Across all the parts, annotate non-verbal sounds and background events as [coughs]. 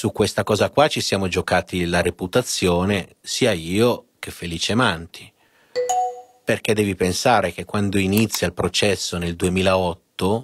su questa cosa qua ci siamo giocati la reputazione sia io che Felice Manti. Perché devi pensare che quando inizia il processo nel 2008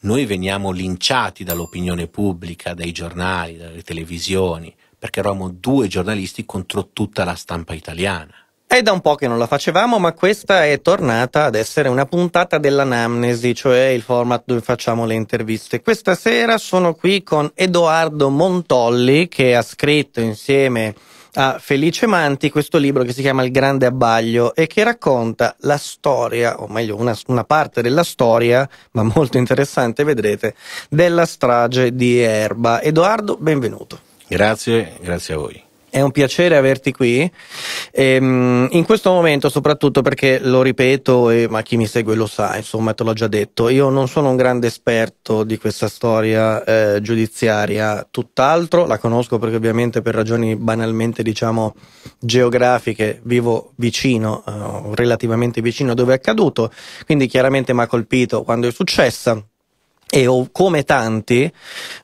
noi veniamo linciati dall'opinione pubblica, dai giornali, dalle televisioni, perché eravamo due giornalisti contro tutta la stampa italiana. È da un po' che non la facevamo, ma questa è tornata ad essere una puntata dell'anamnesi, cioè il format dove facciamo le interviste. Questa sera sono qui con Edoardo Montolli, che ha scritto insieme a Felice Manti questo libro che si chiama Il grande abbaglio e che racconta la storia, o meglio una, una parte della storia, ma molto interessante, vedrete, della strage di Erba. Edoardo, benvenuto. Grazie, grazie a voi è un piacere averti qui. E, ehm, in questo momento, soprattutto perché lo ripeto, e, ma chi mi segue lo sa, insomma, te l'ho già detto, io non sono un grande esperto di questa storia eh, giudiziaria, tutt'altro, la conosco perché ovviamente per ragioni banalmente, diciamo, geografiche vivo vicino, eh, relativamente vicino a dove è accaduto, quindi chiaramente mi ha colpito quando è successa e ho, come tanti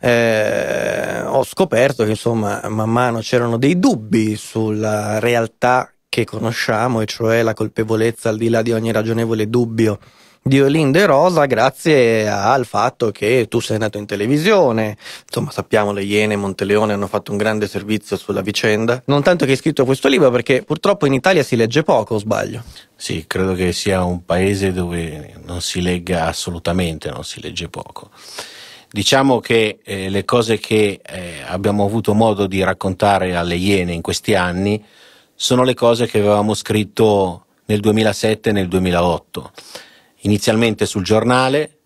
eh, ho scoperto che insomma man mano c'erano dei dubbi sulla realtà che conosciamo e cioè la colpevolezza al di là di ogni ragionevole dubbio di Olinda e Rosa grazie al fatto che tu sei nato in televisione, insomma sappiamo le Iene e Monteleone hanno fatto un grande servizio sulla vicenda, non tanto che hai scritto questo libro perché purtroppo in Italia si legge poco, o sbaglio? Sì, credo che sia un paese dove non si legga assolutamente, non si legge poco. Diciamo che eh, le cose che eh, abbiamo avuto modo di raccontare alle Iene in questi anni sono le cose che avevamo scritto nel 2007 e nel 2008 inizialmente sul giornale,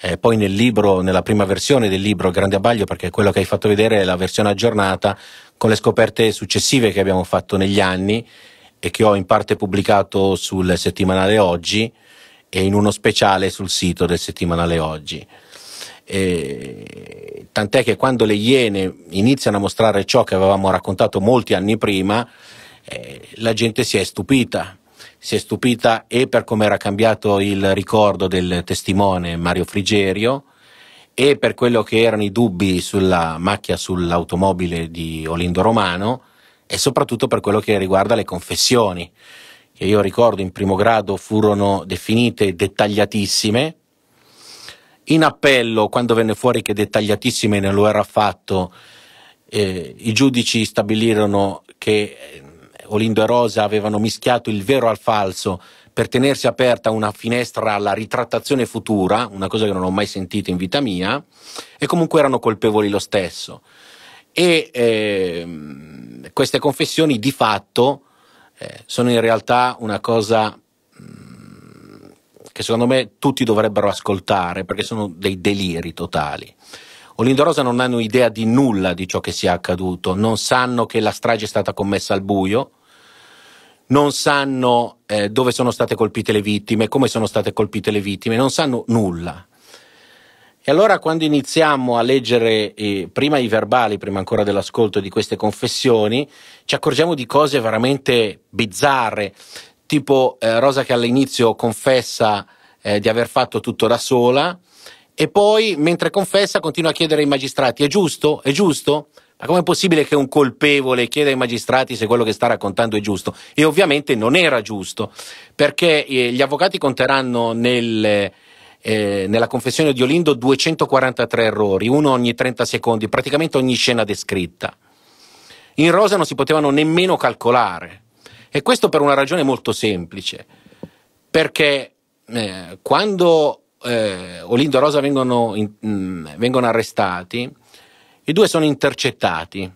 eh, poi nel libro, nella prima versione del libro Grande Abbaglio, perché quello che hai fatto vedere è la versione aggiornata, con le scoperte successive che abbiamo fatto negli anni e che ho in parte pubblicato sul settimanale Oggi e in uno speciale sul sito del settimanale Oggi. E, tant'è che quando le Iene iniziano a mostrare ciò che avevamo raccontato molti anni prima, eh, la gente si è stupita si è stupita e per come era cambiato il ricordo del testimone Mario Frigerio e per quello che erano i dubbi sulla macchia sull'automobile di Olindo Romano e soprattutto per quello che riguarda le confessioni, che io ricordo in primo grado furono definite dettagliatissime. In appello, quando venne fuori che dettagliatissime non lo era affatto, eh, i giudici stabilirono che Olindo e Rosa avevano mischiato il vero al falso per tenersi aperta una finestra alla ritrattazione futura, una cosa che non ho mai sentito in vita mia, e comunque erano colpevoli lo stesso. E eh, queste confessioni di fatto eh, sono in realtà una cosa mh, mm, che secondo me tutti dovrebbero ascoltare perché sono dei deliri totali. Olindo Rosa non hanno idea di nulla di ciò che sia accaduto, non sanno che la strage è stata commessa al buio, non sanno eh, dove sono state colpite le vittime, come sono state colpite le vittime, non sanno nulla. E allora quando iniziamo a leggere eh, prima i verbali, prima ancora dell'ascolto di queste confessioni, ci accorgiamo di cose veramente bizzarre, tipo eh, Rosa che all'inizio confessa eh, di aver fatto tutto da sola e poi mentre confessa continua a chiedere ai magistrati è giusto? È giusto? Ma com'è possibile che un colpevole chieda ai magistrati se quello che sta raccontando è giusto? E ovviamente non era giusto, perché eh, gli avvocati conteranno nel, eh, nella confessione di Olindo 243 errori, uno ogni 30 secondi, praticamente ogni scena descritta. In rosa non si potevano nemmeno calcolare. E questo per una ragione molto semplice, perché eh, quando eh, Olindo e Rosa vengono, in, mh, mm, vengono arrestati, i due sono intercettati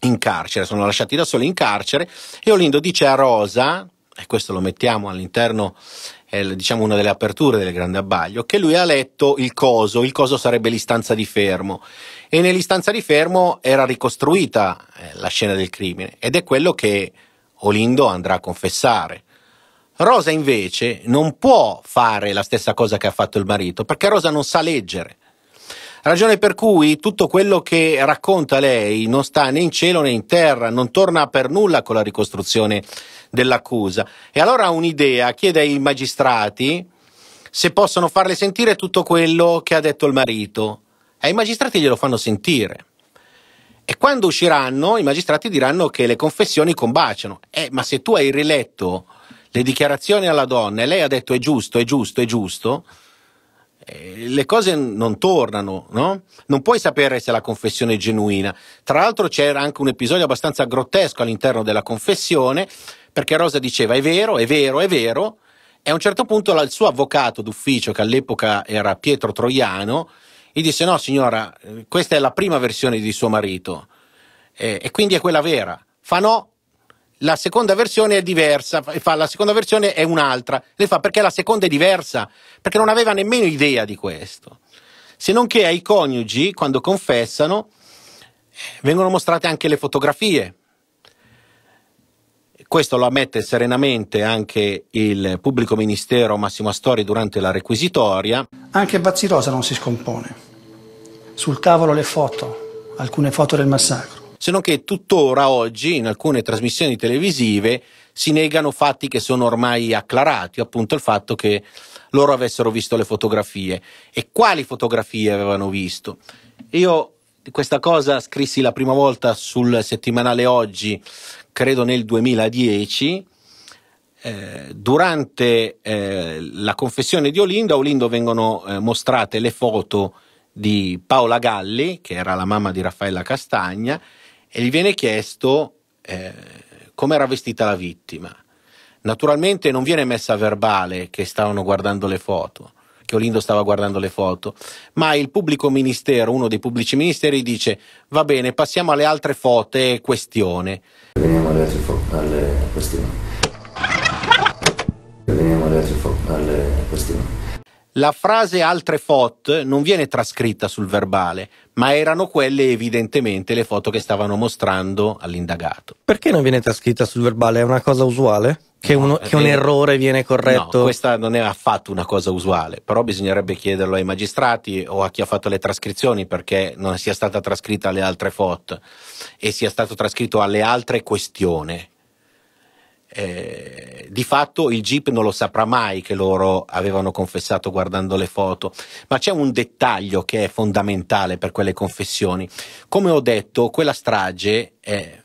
in carcere, sono lasciati da soli in carcere e Olindo dice a Rosa, e questo lo mettiamo all'interno, eh, diciamo una delle aperture del grande abbaglio, che lui ha letto il coso, il coso sarebbe l'istanza di fermo e nell'istanza di fermo era ricostruita eh, la scena del crimine ed è quello che Olindo andrà a confessare. Rosa invece non può fare la stessa cosa che ha fatto il marito perché Rosa non sa leggere Ragione per cui tutto quello che racconta lei non sta né in cielo né in terra, non torna per nulla con la ricostruzione dell'accusa. E allora un'idea chiede ai magistrati se possono farle sentire tutto quello che ha detto il marito. E i magistrati glielo fanno sentire. E quando usciranno, i magistrati diranno che le confessioni combaciano. Eh, ma se tu hai riletto le dichiarazioni alla donna e lei ha detto è giusto, è giusto, è giusto, eh, le cose non tornano, no? Non puoi sapere se la confessione è genuina. Tra l'altro c'era anche un episodio abbastanza grottesco all'interno della confessione, perché Rosa diceva è vero, è vero, è vero, e a un certo punto il suo avvocato d'ufficio, che all'epoca era Pietro Troiano, gli disse no signora, eh, questa è la prima versione di suo marito, eh, e, quindi è quella vera. Fa no, la seconda versione è diversa, fa, la seconda versione è un'altra, Lei fa perché la seconda è diversa, perché non aveva nemmeno idea di questo. Se non che ai coniugi, quando confessano, vengono mostrate anche le fotografie. Questo lo ammette serenamente anche il pubblico ministero Massimo Astori durante la requisitoria. Anche Bazzirosa non si scompone. Sul tavolo le foto, alcune foto del massacro se non che tuttora oggi in alcune trasmissioni televisive si negano fatti che sono ormai acclarati, appunto il fatto che loro avessero visto le fotografie e quali fotografie avevano visto. Io questa cosa scrissi la prima volta sul settimanale Oggi, credo nel 2010. Eh, durante eh, la confessione di Olindo, a Olindo vengono eh, mostrate le foto di Paola Galli, che era la mamma di Raffaella Castagna, e gli viene chiesto eh, come era vestita la vittima. Naturalmente non viene messa a verbale che stavano guardando le foto, che Olindo stava guardando le foto, ma il pubblico ministero, uno dei pubblici ministeri, dice va bene, passiamo alle altre foto e questione. Veniamo alle altre foto, alle questioni. Veniamo alle altre foto, alle questioni. La frase altre fot non viene trascritta sul verbale, ma erano quelle evidentemente le foto che stavano mostrando all'indagato. Perché non viene trascritta sul verbale? È una cosa usuale? Che, uno, eh, che un eh, errore viene corretto? No, questa non è affatto una cosa usuale, però bisognerebbe chiederlo ai magistrati o a chi ha fatto le trascrizioni perché non sia stata trascritta alle altre foto e sia stato trascritto alle altre questioni eh, di fatto il GIP non lo saprà mai che loro avevano confessato guardando le foto, ma c'è un dettaglio che è fondamentale per quelle confessioni. Come ho detto, quella strage eh,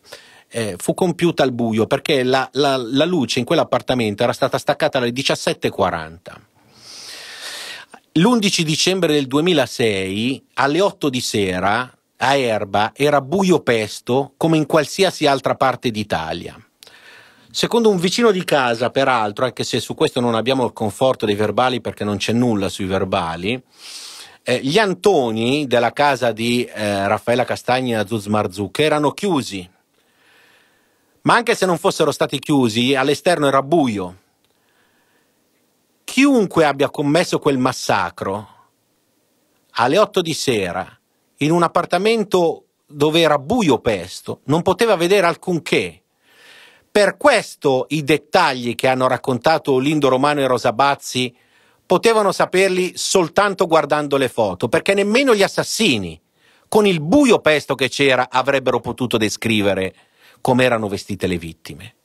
eh, fu compiuta al buio perché la, la, la luce in quell'appartamento era stata staccata alle 17.40. L'11 dicembre del 2006, alle 8 di sera, a Erba era buio pesto come in qualsiasi altra parte d'Italia. Secondo un vicino di casa, peraltro, anche se su questo non abbiamo il conforto dei verbali perché non c'è nulla sui verbali, eh, gli Antoni della casa di eh, Raffaella Castagna a Zuzmarzuc erano chiusi, ma anche se non fossero stati chiusi, all'esterno era buio. Chiunque abbia commesso quel massacro alle 8 di sera in un appartamento dove era buio pesto, non poteva vedere alcunché per questo i dettagli che hanno raccontato Lindo Romano e Rosa Bazzi potevano saperli soltanto guardando le foto, perché nemmeno gli assassini, con il buio pesto che c'era, avrebbero potuto descrivere come erano vestite le vittime.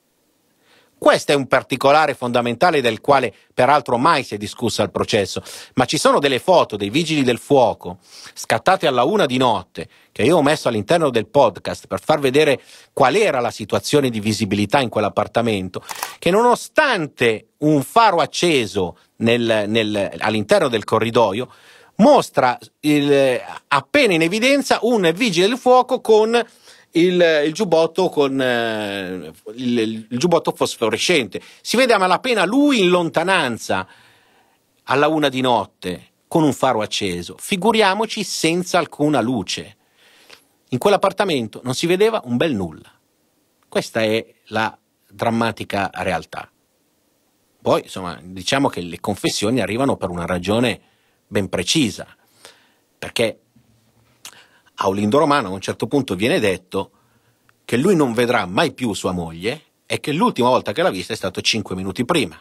Questo è un particolare fondamentale del quale peraltro mai si è discusso al processo, ma ci sono delle foto dei vigili del fuoco scattate alla una di notte che io ho messo all'interno del podcast per far vedere qual era la situazione di visibilità in quell'appartamento, che nonostante un faro acceso nel, nel, all'interno del corridoio, mostra il, appena in evidenza un vigile del fuoco con il, il giubbotto con eh, il, il giubbotto fosforescente. Si vede a malapena lui in lontananza alla una di notte con un faro acceso. Figuriamoci senza alcuna luce. In quell'appartamento non si vedeva un bel nulla. Questa è la drammatica realtà. Poi, insomma, diciamo che le confessioni arrivano per una ragione ben precisa, perché a Olindo Romano a un certo punto viene detto che lui non vedrà mai più sua moglie e che l'ultima volta che l'ha vista è stato cinque minuti prima.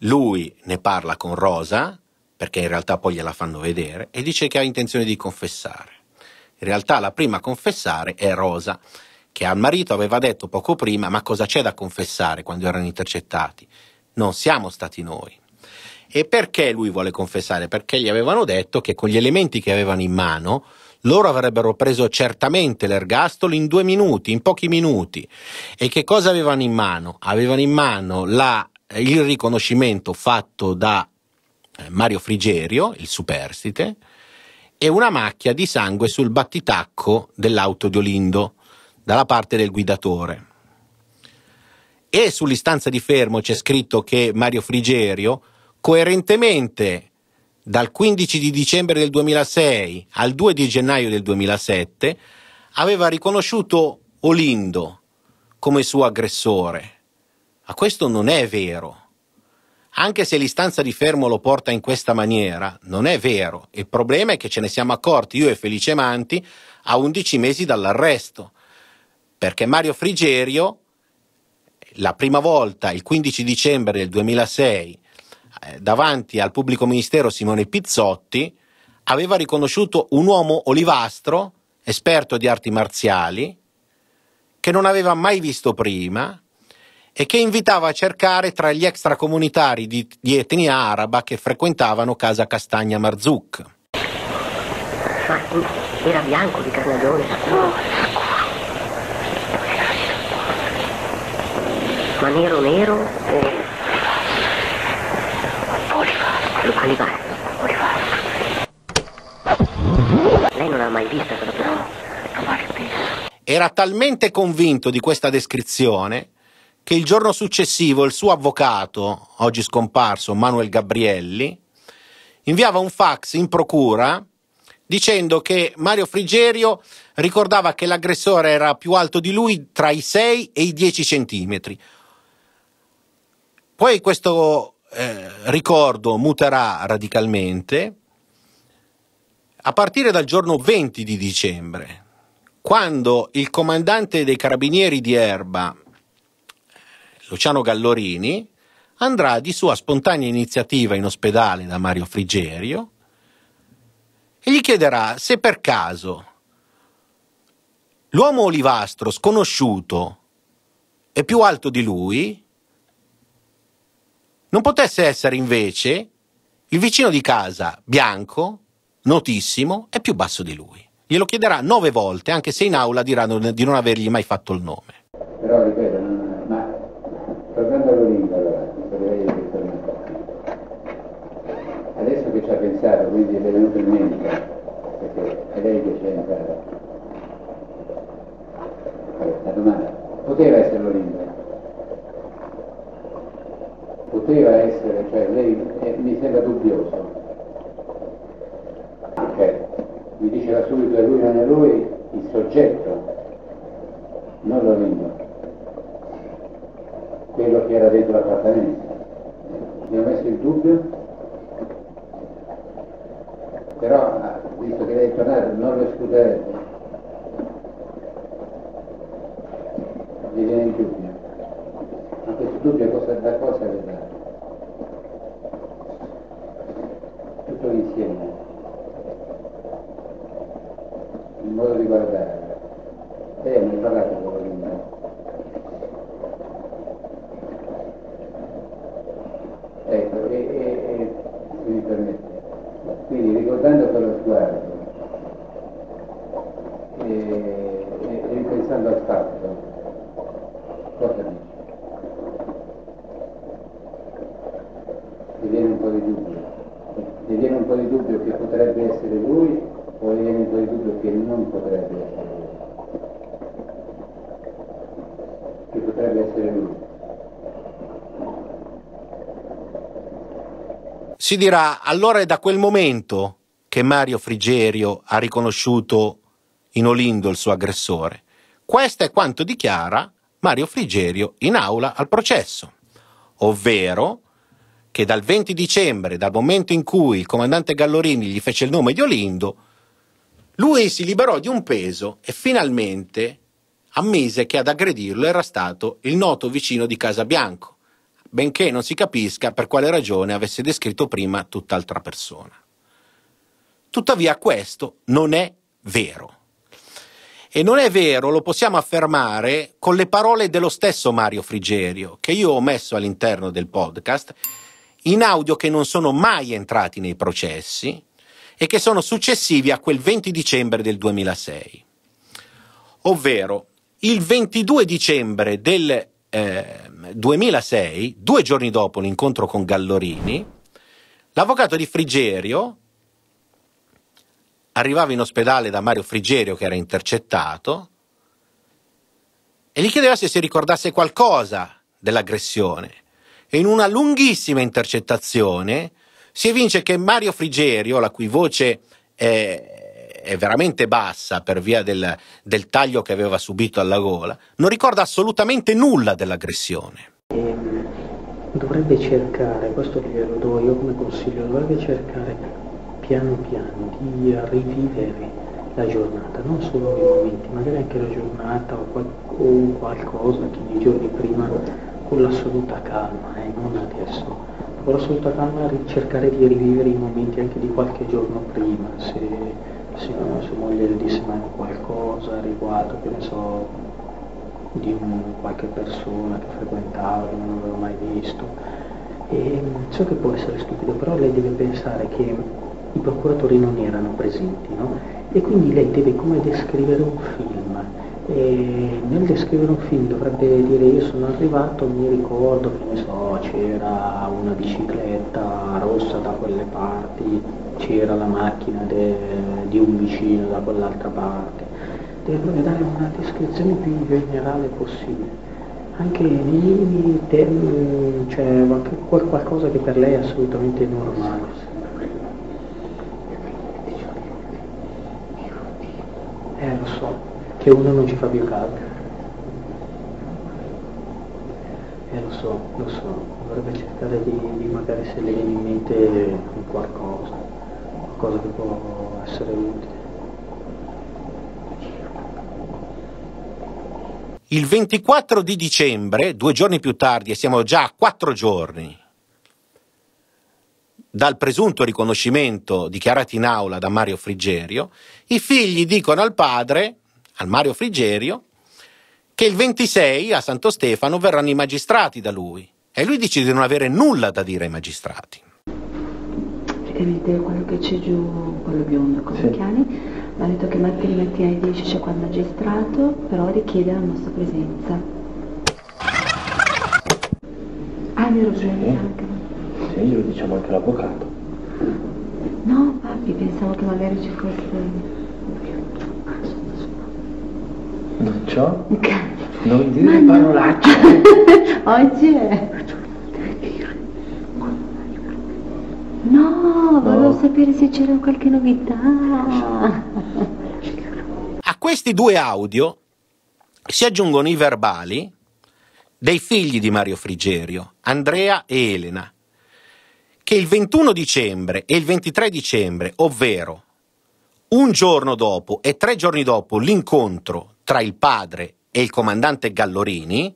Lui ne parla con Rosa, perché in realtà poi gliela fanno vedere, e dice che ha intenzione di confessare. In realtà la prima a confessare è Rosa, che al marito aveva detto poco prima ma cosa c'è da confessare quando erano intercettati? Non siamo stati noi. E perché lui vuole confessare? Perché gli avevano detto che con gli elementi che avevano in mano loro avrebbero preso certamente l'ergastolo in due minuti, in pochi minuti. E che cosa avevano in mano? Avevano in mano la, il riconoscimento fatto da eh, Mario Frigerio, il superstite, e una macchia di sangue sul battitacco dell'auto di Olindo, dalla parte del guidatore. E sull'istanza di fermo c'è scritto che Mario Frigerio coerentemente dal 15 di dicembre del 2006 al 2 di gennaio del 2007 aveva riconosciuto Olindo come suo aggressore. Ma questo non è vero. Anche se l'istanza di fermo lo porta in questa maniera, non è vero. Il problema è che ce ne siamo accorti io e Felice Manti a 11 mesi dall'arresto, perché Mario Frigerio la prima volta il 15 dicembre del 2006 eh, davanti al pubblico ministero Simone Pizzotti aveva riconosciuto un uomo olivastro, esperto di arti marziali, che non aveva mai visto prima e che invitava a cercare tra gli extracomunitari di, di etnia araba che frequentavano casa Castagna Marzuc. Era bianco di carnagione, scuro, Ma nero nero? Eh localizzare. Lei non l'ha mai vista, però Era talmente convinto di questa descrizione che il giorno successivo il suo avvocato, oggi scomparso, Manuel Gabrielli, inviava un fax in procura dicendo che Mario Frigerio ricordava che l'aggressore era più alto di lui tra i 6 e i 10 centimetri. Poi questo eh, ricordo muterà radicalmente a partire dal giorno 20 di dicembre, quando il comandante dei carabinieri di Erba, Luciano Gallorini, andrà di sua spontanea iniziativa in ospedale da Mario Frigerio e gli chiederà se per caso l'uomo olivastro sconosciuto e più alto di lui non potesse essere invece il vicino di casa, bianco, notissimo e più basso di lui. Glielo chiederà nove volte, anche se in aula dirà di non avergli mai fatto il nome. Però ripeto, ma tornando all'Olimpo allora, vorrei tornare. Adesso che ci ha pensato, quindi è venuto in mente, perché è lei che ci ha entrata. la domanda, poteva essere l'Olimpo? poteva essere, cioè lei eh, mi sembra dubbioso. Cioè, mi diceva subito che lui non è lui il soggetto, non lo l'origine, quello che era dentro l'appartamento. Mi ha messo in dubbio, però ah, visto che lei è tornato non lo escluderebbe, mi viene in dubbio a questo dubbio cosa da cosa le dà tutto insieme il modo di guardare lei mi ha parlato con la lingua ecco e, e, e se mi permette quindi ricordando quello sguardo e, e, e ripensando al fatto senso di dubbio che non potrebbe essere lui, che potrebbe essere lui. Si dirà allora è da quel momento che Mario Frigerio ha riconosciuto in Olindo il suo aggressore. Questo è quanto dichiara Mario Frigerio in aula al processo, ovvero che dal 20 dicembre, dal momento in cui il comandante Gallorini gli fece il nome di Olindo, lui si liberò di un peso e finalmente ammise che ad aggredirlo era stato il noto vicino di Casa Bianco, benché non si capisca per quale ragione avesse descritto prima tutt'altra persona. Tuttavia questo non è vero. E non è vero, lo possiamo affermare con le parole dello stesso Mario Frigerio, che io ho messo all'interno del podcast, in audio che non sono mai entrati nei processi, e che sono successivi a quel 20 dicembre del 2006. Ovvero, il 22 dicembre del eh, 2006, due giorni dopo l'incontro con Gallorini, l'avvocato di Frigerio arrivava in ospedale da Mario Frigerio che era intercettato e gli chiedeva se si ricordasse qualcosa dell'aggressione. E in una lunghissima intercettazione si evince che Mario Frigerio, la cui voce è, è veramente bassa per via del, del, taglio che aveva subito alla gola, non ricorda assolutamente nulla dell'aggressione. Dovrebbe cercare, questo glielo do io come consiglio, dovrebbe cercare piano piano di rivivere la giornata, non solo i momenti, magari anche la giornata o, qual- o qualcosa che i giorni prima con l'assoluta calma e eh, non adesso Vorrò sotto calma cercare di rivivere i momenti anche di qualche giorno prima, se, se sua moglie le disse mai qualcosa riguardo, che ne so, di un, qualche persona che frequentava, che non avevo mai visto. E so che può essere stupido, però lei deve pensare che i procuratori non erano presenti, no? E quindi lei deve come descrivere un film e nel descrivere un film dovrebbe dire io sono arrivato, mi ricordo che ne so, c'era una bicicletta rossa da quelle parti, c'era la macchina de, di un vicino da quell'altra parte. Deve dare una descrizione più generale possibile. Anche nei limiti, cioè qualcosa che per lei è assolutamente normale. che uno non ci fa più caldo. E eh, lo so, lo so, dovrebbe cercare di, di magari se le viene in mente qualcosa, qualcosa che può essere utile. Il 24 di dicembre, due giorni più tardi, e siamo già a quattro giorni dal presunto riconoscimento dichiarato in aula da Mario Frigerio, i figli dicono al padre al Mario Frigerio che il 26 a Santo Stefano verranno i magistrati da lui e lui decide di non avere nulla da dire ai magistrati. Praticamente quello che c'è giù, quello biondo con sì. i cani, mi ha detto che martedì mattina alle 10 c'è qua il magistrato, però richiede la nostra presenza. Ah, mi vero, sì. anche. Sì, glielo diciamo anche l'avvocato. No, papi, pensavo che magari ci fosse... Non c'ho? Non dire Ma parolacce. [laughs] Oggi è... No, volevo no. sapere se c'era qualche novità. A questi due audio si aggiungono i verbali dei figli di Mario Frigerio, Andrea e Elena, che il 21 dicembre e il 23 dicembre, ovvero un giorno dopo e tre giorni dopo l'incontro tra il padre e il comandante Gallorini,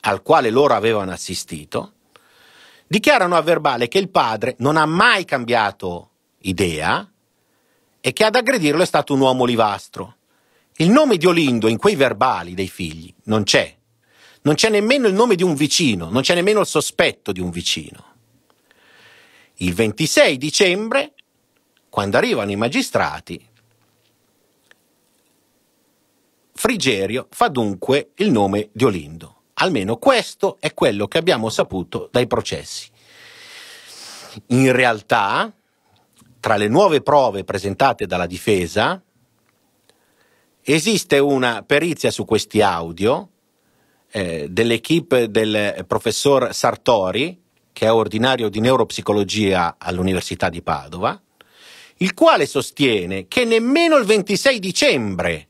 al quale loro avevano assistito, dichiarano a verbale che il padre non ha mai cambiato idea e che ad aggredirlo è stato un uomo olivastro. Il nome di Olindo in quei verbali dei figli non c'è. Non c'è nemmeno il nome di un vicino, non c'è nemmeno il sospetto di un vicino. Il 26 dicembre, quando arrivano i magistrati, Frigerio fa dunque il nome di Olindo. Almeno questo è quello che abbiamo saputo dai processi. In realtà, tra le nuove prove presentate dalla difesa, esiste una perizia su questi audio eh, dell'equipe del professor Sartori, che è ordinario di neuropsicologia all'Università di Padova, il quale sostiene che nemmeno il 26 dicembre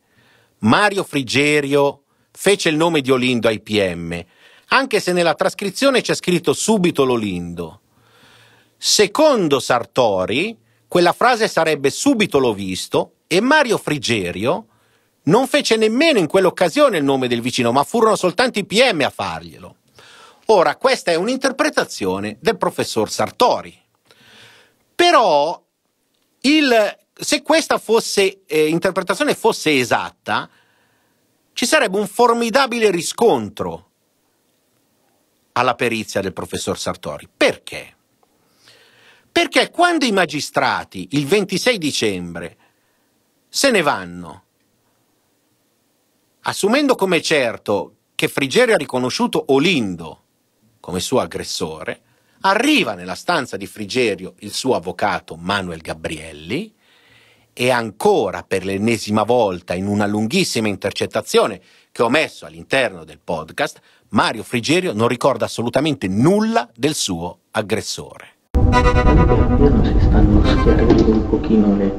Mario Frigerio fece il nome di Olindo ai PM, anche se nella trascrizione c'è scritto subito l'Olindo. Secondo Sartori, quella frase sarebbe subito l'ho visto e Mario Frigerio non fece nemmeno in quell'occasione il nome del vicino, ma furono soltanto i PM a farglielo. Ora, questa è un'interpretazione del professor Sartori. Però il se questa fosse, eh, interpretazione fosse esatta, ci sarebbe un formidabile riscontro alla perizia del professor Sartori. Perché? Perché quando i magistrati il 26 dicembre se ne vanno, assumendo come certo che Frigerio ha riconosciuto Olindo come suo aggressore, arriva nella stanza di Frigerio il suo avvocato Manuel Gabrielli e ancora per l'ennesima volta in una lunghissima intercettazione che ho messo all'interno del podcast, Mario Frigerio non ricorda assolutamente nulla del suo aggressore. si stanno schiarendo un pochino le,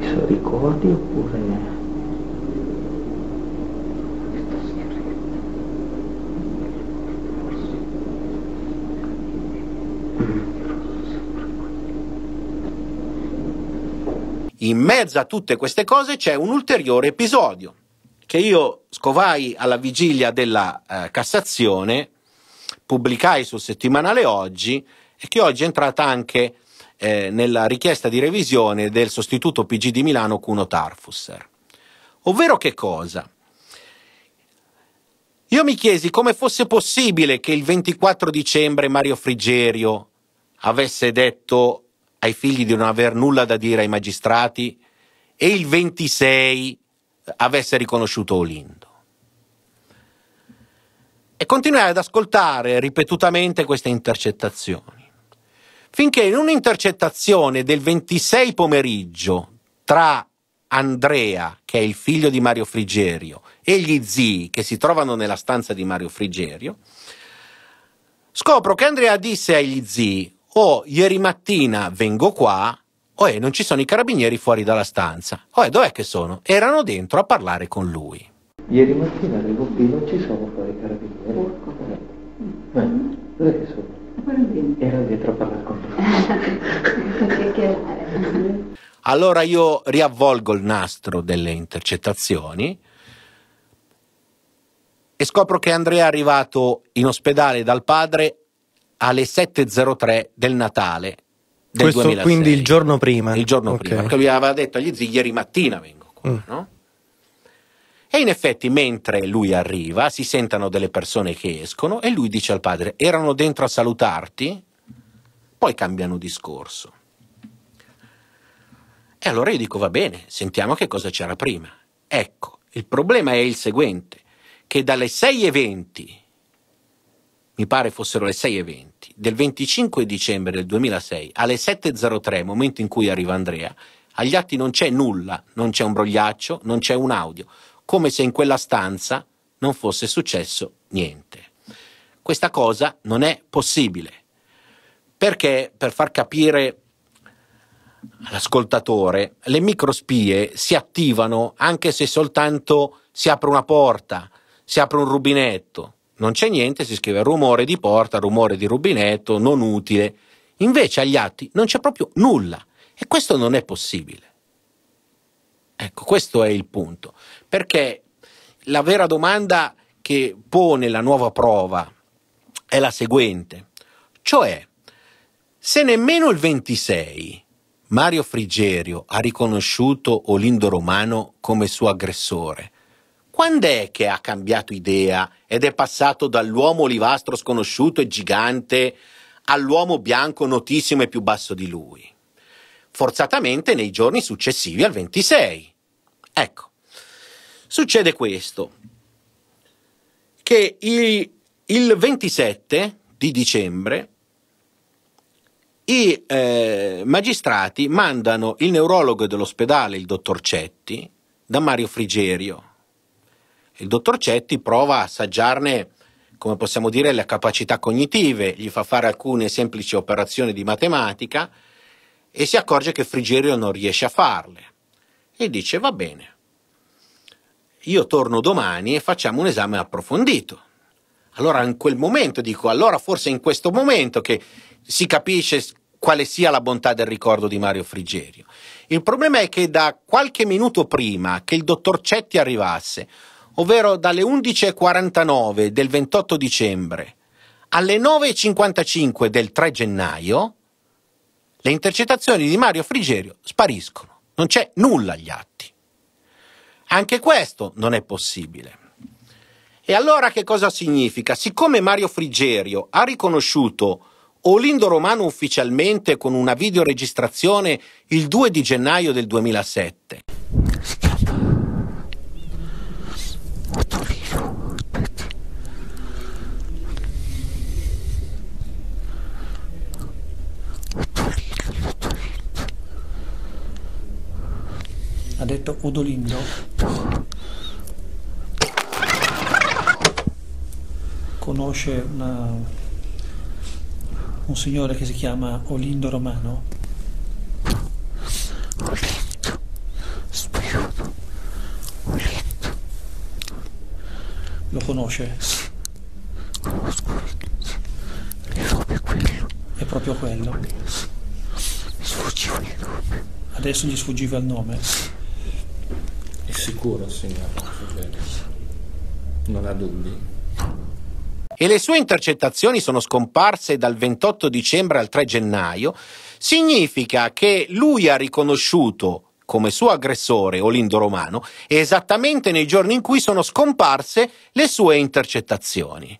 i suoi ricordi oppure in mezzo a tutte queste cose c'è un ulteriore episodio che io scovai alla vigilia della eh, Cassazione, pubblicai sul settimanale oggi e che oggi è entrata anche eh, nella richiesta di revisione del sostituto PG di Milano Cuno Tarfusser. Ovvero che cosa? Io mi chiesi come fosse possibile che il 24 dicembre Mario Frigerio avesse detto ai figli di non aver nulla da dire ai magistrati e il 26 avesse riconosciuto Olindo. E continuai ad ascoltare ripetutamente queste intercettazioni, finché in un'intercettazione del 26 pomeriggio tra Andrea, che è il figlio di Mario Frigerio, e gli zii che si trovano nella stanza di Mario Frigerio, scopro che Andrea disse agli zii o oh, ieri mattina vengo qua, o non ci sono i carabinieri fuori dalla stanza. O dov'è che sono? Erano dentro a parlare con lui. Ieri mattina arrivo qui, non ci sono fuori i carabinieri. Porco. Eh. Mm. Dov'è che sono? Erano dentro a parlare con lui. [laughs] allora io riavvolgo il nastro delle intercettazioni e scopro che Andrea è arrivato in ospedale dal padre alle 7.03 del Natale del Questo 2006. quindi il giorno prima? Il giorno okay. prima, perché lui aveva detto agli zii ieri mattina vengo qua, mm. no? E in effetti, mentre lui arriva, si sentono delle persone che escono e lui dice al padre: Erano dentro a salutarti? Poi cambiano discorso. E allora io dico: Va bene, sentiamo che cosa c'era prima. Ecco, il problema è il seguente: che dalle 6.20 mi pare fossero le 6.20, del 25 dicembre del 2006 alle 7.03, momento in cui arriva Andrea, agli atti non c'è nulla, non c'è un brogliaccio, non c'è un audio, come se in quella stanza non fosse successo niente. Questa cosa non è possibile, perché per far capire all'ascoltatore, le microspie si attivano anche se soltanto si apre una porta, si apre un rubinetto, non c'è niente, si scrive rumore di porta, rumore di rubinetto, non utile. Invece agli atti non c'è proprio nulla e questo non è possibile. Ecco, questo è il punto, perché la vera domanda che pone la nuova prova è la seguente, cioè se nemmeno il 26 Mario Frigerio ha riconosciuto Olindo Romano come suo aggressore, quando è che ha cambiato idea ed è passato dall'uomo olivastro sconosciuto e gigante all'uomo bianco notissimo e più basso di lui? Forzatamente nei giorni successivi al 26. Ecco, succede questo, che il, il 27 di dicembre i eh, magistrati mandano il neurologo dell'ospedale, il dottor Cetti, da Mario Frigerio, il dottor Cetti prova a assaggiarne, come possiamo dire, le capacità cognitive, gli fa fare alcune semplici operazioni di matematica e si accorge che Frigerio non riesce a farle. E dice, va bene, io torno domani e facciamo un esame approfondito. Allora in quel momento dico, allora forse in questo momento che si capisce quale sia la bontà del ricordo di Mario Frigerio. Il problema è che da qualche minuto prima che il dottor Cetti arrivasse, ovvero dalle 11.49 del 28 dicembre alle 9.55 del 3 gennaio, le intercettazioni di Mario Frigerio spariscono. Non c'è nulla agli atti. Anche questo non è possibile. E allora che cosa significa? Siccome Mario Frigerio ha riconosciuto Olindo Romano ufficialmente con una videoregistrazione il 2 di gennaio del 2007, ha detto Udolindo. Conosce una, un signore che si chiama Olindo Romano? Olindo, Lo conosce? È proprio quello. Adesso gli sfuggiva il nome. Sicuro, signora Non ha dubbi. E le sue intercettazioni sono scomparse dal 28 dicembre al 3 gennaio, significa che lui ha riconosciuto come suo aggressore Olindo Romano esattamente nei giorni in cui sono scomparse le sue intercettazioni.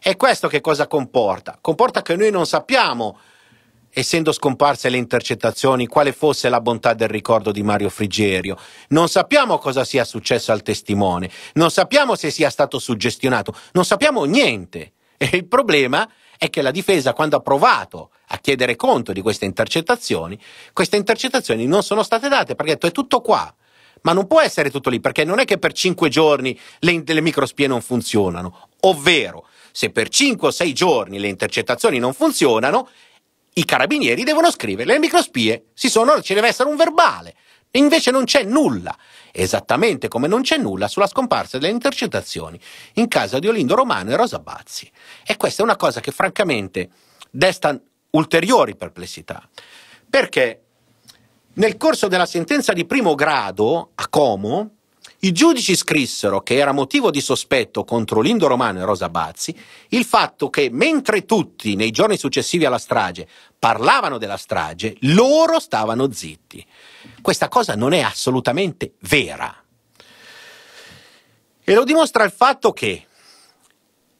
E questo che cosa comporta? Comporta che noi non sappiamo essendo scomparse le intercettazioni, quale fosse la bontà del ricordo di Mario Frigerio. Non sappiamo cosa sia successo al testimone, non sappiamo se sia stato suggestionato, non sappiamo niente. E il problema è che la difesa, quando ha provato a chiedere conto di queste intercettazioni, queste intercettazioni non sono state date perché ha detto è tutto qua. Ma non può essere tutto lì, perché non è che per cinque giorni le, le microspie non funzionano. Ovvero, se per cinque o sei giorni le intercettazioni non funzionano, i carabinieri devono scrivere, le microspie si sono, ci deve essere un verbale. Invece non c'è nulla, esattamente come non c'è nulla sulla scomparsa delle intercettazioni in casa di Olindo Romano e Rosa Bazzi. E questa è una cosa che francamente desta ulteriori perplessità, perché nel corso della sentenza di primo grado a Como, i giudici scrissero che era motivo di sospetto contro Lindo Romano e Rosa Bazzi il fatto che mentre tutti nei giorni successivi alla strage parlavano della strage, loro stavano zitti. Questa cosa non è assolutamente vera. E lo dimostra il fatto che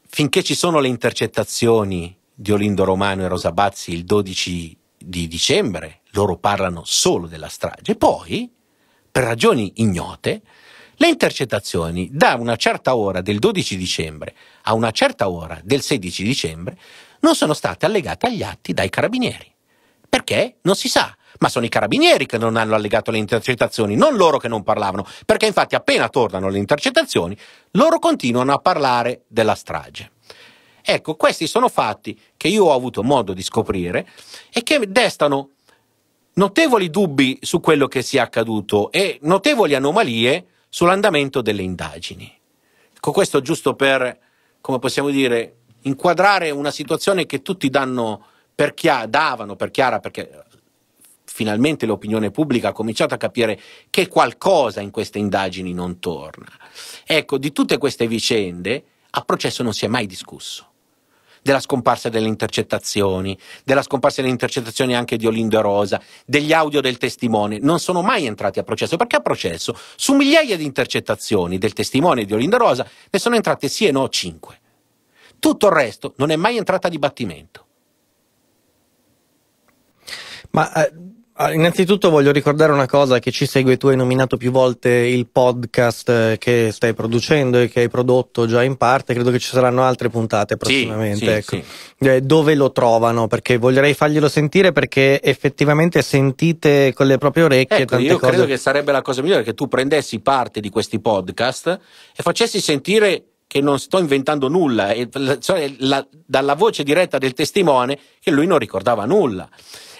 finché ci sono le intercettazioni di Olindo Romano e Rosa Bazzi il 12 di dicembre, loro parlano solo della strage. Poi, per ragioni ignote, le intercettazioni da una certa ora del 12 dicembre a una certa ora del 16 dicembre non sono state allegate agli atti dai carabinieri. Perché? Non si sa. Ma sono i carabinieri che non hanno allegato le intercettazioni, non loro che non parlavano, perché infatti appena tornano le intercettazioni, loro continuano a parlare della strage. Ecco, questi sono fatti che io ho avuto modo di scoprire e che destano notevoli dubbi su quello che sia accaduto e notevoli anomalie sull'andamento delle indagini. Ecco, questo giusto per, come possiamo dire, inquadrare una situazione che tutti danno per chia- davano per chiara, perché finalmente l'opinione pubblica ha cominciato a capire che qualcosa in queste indagini non torna. Ecco, di tutte queste vicende a processo non si è mai discusso della scomparsa delle intercettazioni, della scomparsa delle intercettazioni anche di Olinda Rosa, degli audio del testimone, non sono mai entrati a processo perché a processo su migliaia di intercettazioni del testimone di Olinda Rosa ne sono entrate sì e no cinque. Tutto il resto non è mai entrata a dibattimento. Ma eh Ah, innanzitutto voglio ricordare una cosa che ci segue, tu hai nominato più volte il podcast eh, che stai producendo e che hai prodotto già in parte, credo che ci saranno altre puntate prossimamente, sì, ecco. sì, sì. Eh, dove lo trovano, perché vorrei farglielo sentire perché effettivamente sentite con le proprie orecchie ecco, tante io cose. Io credo che sarebbe la cosa migliore che tu prendessi parte di questi podcast e facessi sentire che non sto inventando nulla, cioè la, dalla voce diretta del testimone che lui non ricordava nulla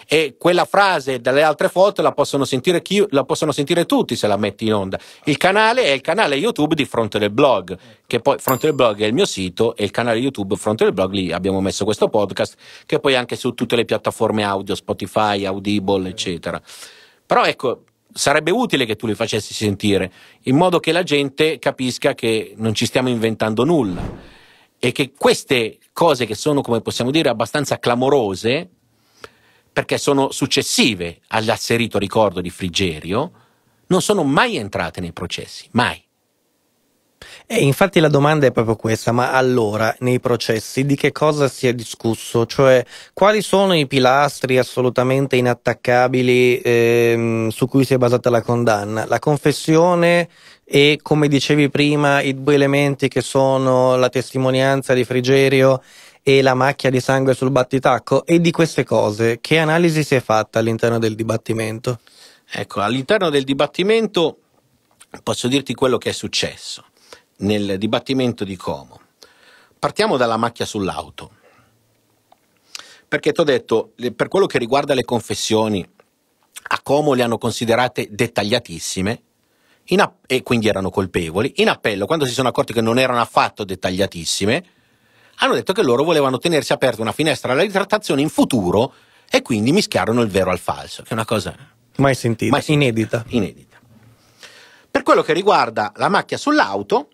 e quella frase dalle altre foto la possono sentire, chi, la possono sentire tutti se la metti in onda. Il canale è il canale YouTube di Fronte del Blog, che poi Fronte del Blog è il mio sito e il canale YouTube Fronte del Blog lì abbiamo messo questo podcast che poi anche su tutte le piattaforme audio, Spotify, Audible, eccetera. Però ecco, sarebbe utile che tu li facessi sentire, in modo che la gente capisca che non ci stiamo inventando nulla e che queste cose che sono, come possiamo dire, abbastanza clamorose, perché sono successive all'asserito ricordo di Frigerio, non sono mai entrate nei processi, mai. E infatti la domanda è proprio questa, ma allora nei processi di che cosa si è discusso? Cioè quali sono i pilastri assolutamente inattaccabili ehm, su cui si è basata la condanna? La confessione e come dicevi prima i due elementi che sono la testimonianza di Frigerio e la macchia di sangue sul battitacco e di queste cose che analisi si è fatta all'interno del dibattimento? Ecco, all'interno del dibattimento posso dirti quello che è successo nel dibattimento di Como. Partiamo dalla macchia sull'auto. Perché ti ho detto, per quello che riguarda le confessioni, a Como le hanno considerate dettagliatissime app- e quindi erano colpevoli. In appello, quando si sono accorti che non erano affatto dettagliatissime, hanno detto che loro volevano tenersi aperta una finestra alla ritrattazione in futuro e quindi mischiarono il vero al falso, che è una cosa mai sentita, mai sentita. inedita. inedita. Per quello che riguarda la macchia sull'auto,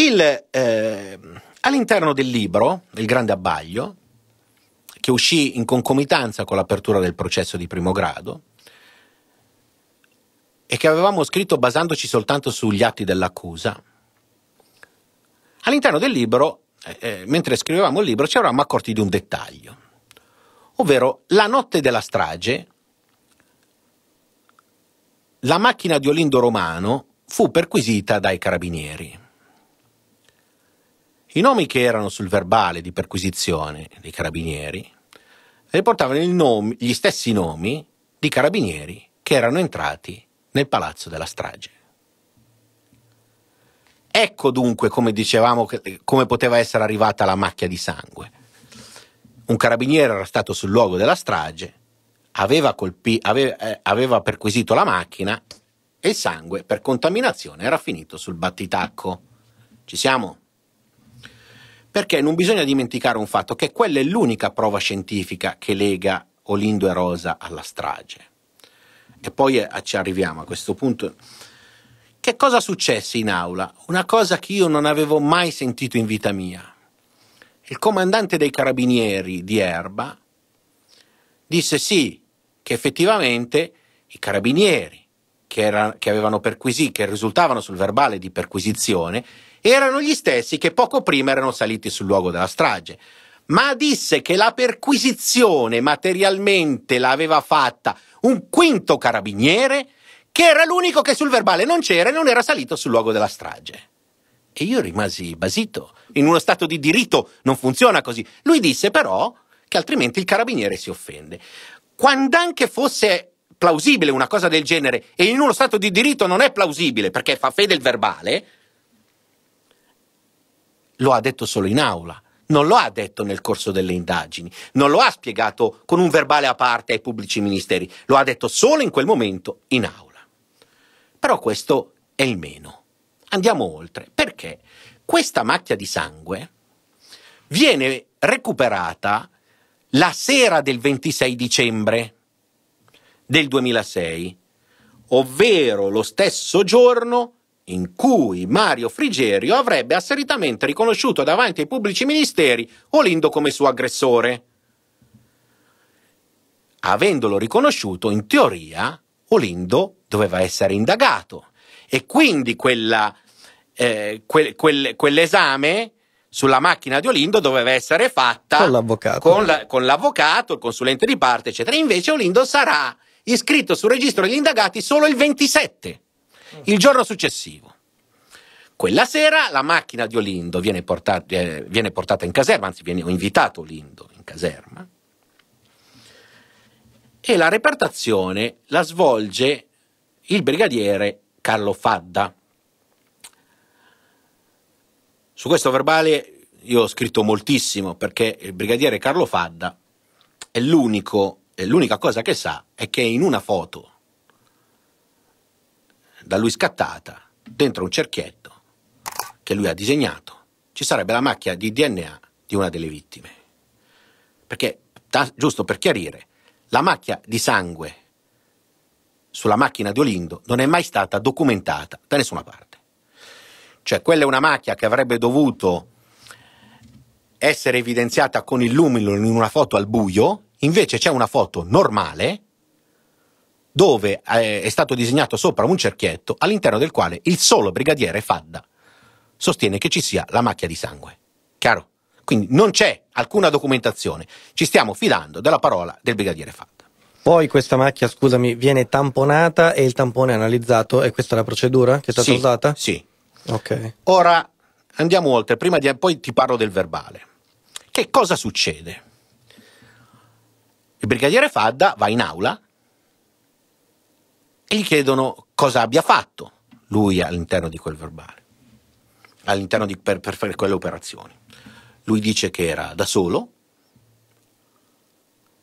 il, eh, all'interno del libro, Il grande abbaglio, che uscì in concomitanza con l'apertura del processo di primo grado, e che avevamo scritto basandoci soltanto sugli atti dell'accusa, all'interno del libro, eh, eh mentre scrivevamo il libro, ci eravamo accorti di un dettaglio, ovvero la notte della strage, la macchina di Olindo Romano fu perquisita dai carabinieri. I nomi che erano sul verbale di perquisizione dei carabinieri riportavano nome, gli stessi nomi di carabinieri che erano entrati nel palazzo della strage. Ecco dunque, come dicevamo, come poteva essere arrivata la macchia di sangue. Un carabiniere era stato sul luogo della strage, aveva, colpi, aveva, eh, aveva perquisito la macchina e il sangue per contaminazione era finito sul battitacco. Ci siamo? perché non bisogna dimenticare un fatto che quella è l'unica prova scientifica che lega Olindo e Rosa alla strage. E poi eh, ci arriviamo a questo punto. Che cosa successe in aula? Una cosa che io non avevo mai sentito in vita mia. Il comandante dei carabinieri di Erba disse sì, che effettivamente i carabinieri che, era, che, avevano perquisito, che risultavano sul verbale di perquisizione, erano gli stessi che poco prima erano saliti sul luogo della strage, ma disse che la perquisizione materialmente l'aveva fatta un quinto carabiniere che era l'unico che sul verbale non c'era e non era salito sul luogo della strage. E io rimasi basito. In uno stato di diritto non funziona così. Lui disse però che altrimenti il carabiniere si offende. Quando anche fosse plausibile una cosa del genere e in uno stato di diritto non è plausibile perché fa fede il verbale, lo ha detto solo in aula, non lo ha detto nel corso delle indagini, non lo ha spiegato con un verbale a parte ai pubblici ministeri, lo ha detto solo in quel momento in aula. Però questo è il meno. Andiamo oltre, perché questa macchia di sangue viene recuperata la sera del 26 dicembre del 2006, ovvero lo stesso giorno in cui Mario Frigerio avrebbe asseritamente riconosciuto davanti ai pubblici ministeri Olindo come suo aggressore. Avendolo riconosciuto, in teoria, Olindo doveva essere indagato e quindi quella, eh, quel, quel, quell'esame sulla macchina di Olindo doveva essere fatta con l'avvocato. Con, la, con l'avvocato, il consulente di parte, eccetera. Invece Olindo sarà iscritto sul registro degli indagati solo il 27. Il giorno successivo. Quella sera la macchina di Olindo viene, portata, eh, viene portata in caserma, anzi viene invitato Olindo in caserma, e la repartazione la svolge il brigadiere Carlo Fadda. Su questo verbale io ho scritto moltissimo perché il brigadiere Carlo Fadda è, l'unico, è l'unica cosa che sa è che in una foto da lui scattata, dentro un cerchietto che lui ha disegnato, ci sarebbe la macchia di DNA di una delle vittime. Perché, da, giusto per chiarire, la macchia di sangue sulla macchina di Olindo non è mai stata documentata da nessuna parte. Cioè, quella è una macchia che avrebbe dovuto essere evidenziata con il lumino in una foto al buio, invece c'è una foto normale dove eh, è stato disegnato sopra un cerchietto all'interno del quale il solo brigadiere Fadda sostiene che ci sia la macchia di sangue. Chiaro? Quindi non c'è alcuna documentazione, ci stiamo fidando della parola del brigadiere Fadda. Poi questa macchia, scusami, viene tamponata e il tampone è analizzato e questa è la procedura che è stata sì, usata? Sì. Ok. Ora andiamo oltre, prima di poi ti parlo del verbale. Che cosa succede? Il brigadiere Fadda va in aula e gli chiedono cosa abbia fatto lui all'interno di quel verbale, all'interno di per, per fare quelle operazioni. Lui dice che era da solo,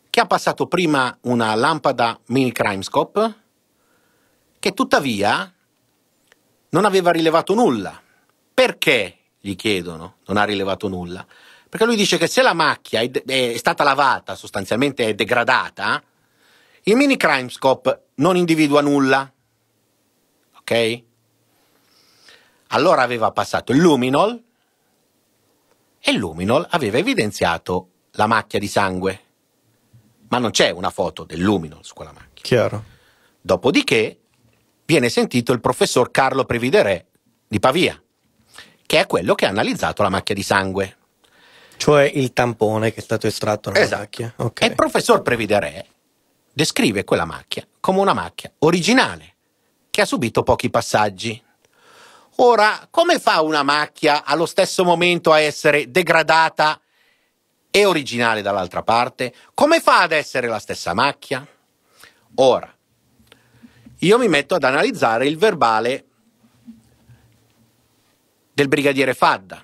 che ha passato prima una lampada mini crimescope, che tuttavia non aveva rilevato nulla. Perché? gli chiedono, non ha rilevato nulla. Perché lui dice che se la macchia è, è stata lavata, sostanzialmente è degradata, il mini crime scope non individua nulla, ok? Allora aveva passato il luminol e il luminol aveva evidenziato la macchia di sangue. Ma non c'è una foto del luminol su quella macchia. Chiaro. Dopodiché viene sentito il professor Carlo Previdere di Pavia, che è quello che ha analizzato la macchia di sangue. Cioè il tampone che è stato estratto dalla esatto. macchia. Okay. E il professor Previdere descrive quella macchia come una macchia originale, che ha subito pochi passaggi. Ora, come fa una macchia allo stesso momento a essere degradata e originale dall'altra parte? Come fa ad essere la stessa macchia? Ora, io mi metto ad analizzare il verbale del brigadiere Fadda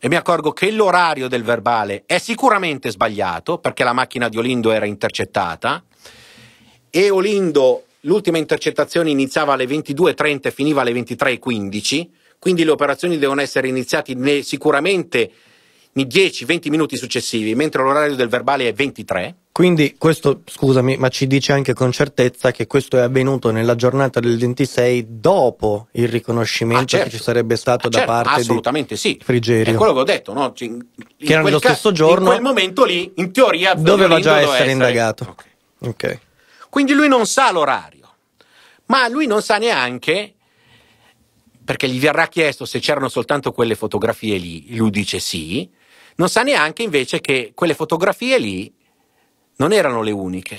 e mi accorgo che l'orario del verbale è sicuramente sbagliato perché la macchina di Olindo era intercettata e Olindo l'ultima intercettazione iniziava alle 22.30 e finiva alle 23.15, quindi le operazioni devono essere iniziate sicuramente nei 10-20 minuti successivi, mentre l'orario del verbale è 23. Quindi questo, scusami, ma ci dice anche con certezza che questo è avvenuto nella giornata del 26 dopo il riconoscimento ah, certo. che ci sarebbe stato ah, certo. da parte Assolutamente di sì. Frigerio. È quello che ho detto, no? Cioè, che era nello stesso giorno. In quel momento lì, in teoria, doveva già doveva essere, essere, indagato. Okay. Okay. Quindi lui non sa l'orario, ma lui non sa neanche perché gli verrà chiesto se c'erano soltanto quelle fotografie lì, lui dice sì, non sa neanche invece che quelle fotografie lì non erano le uniche,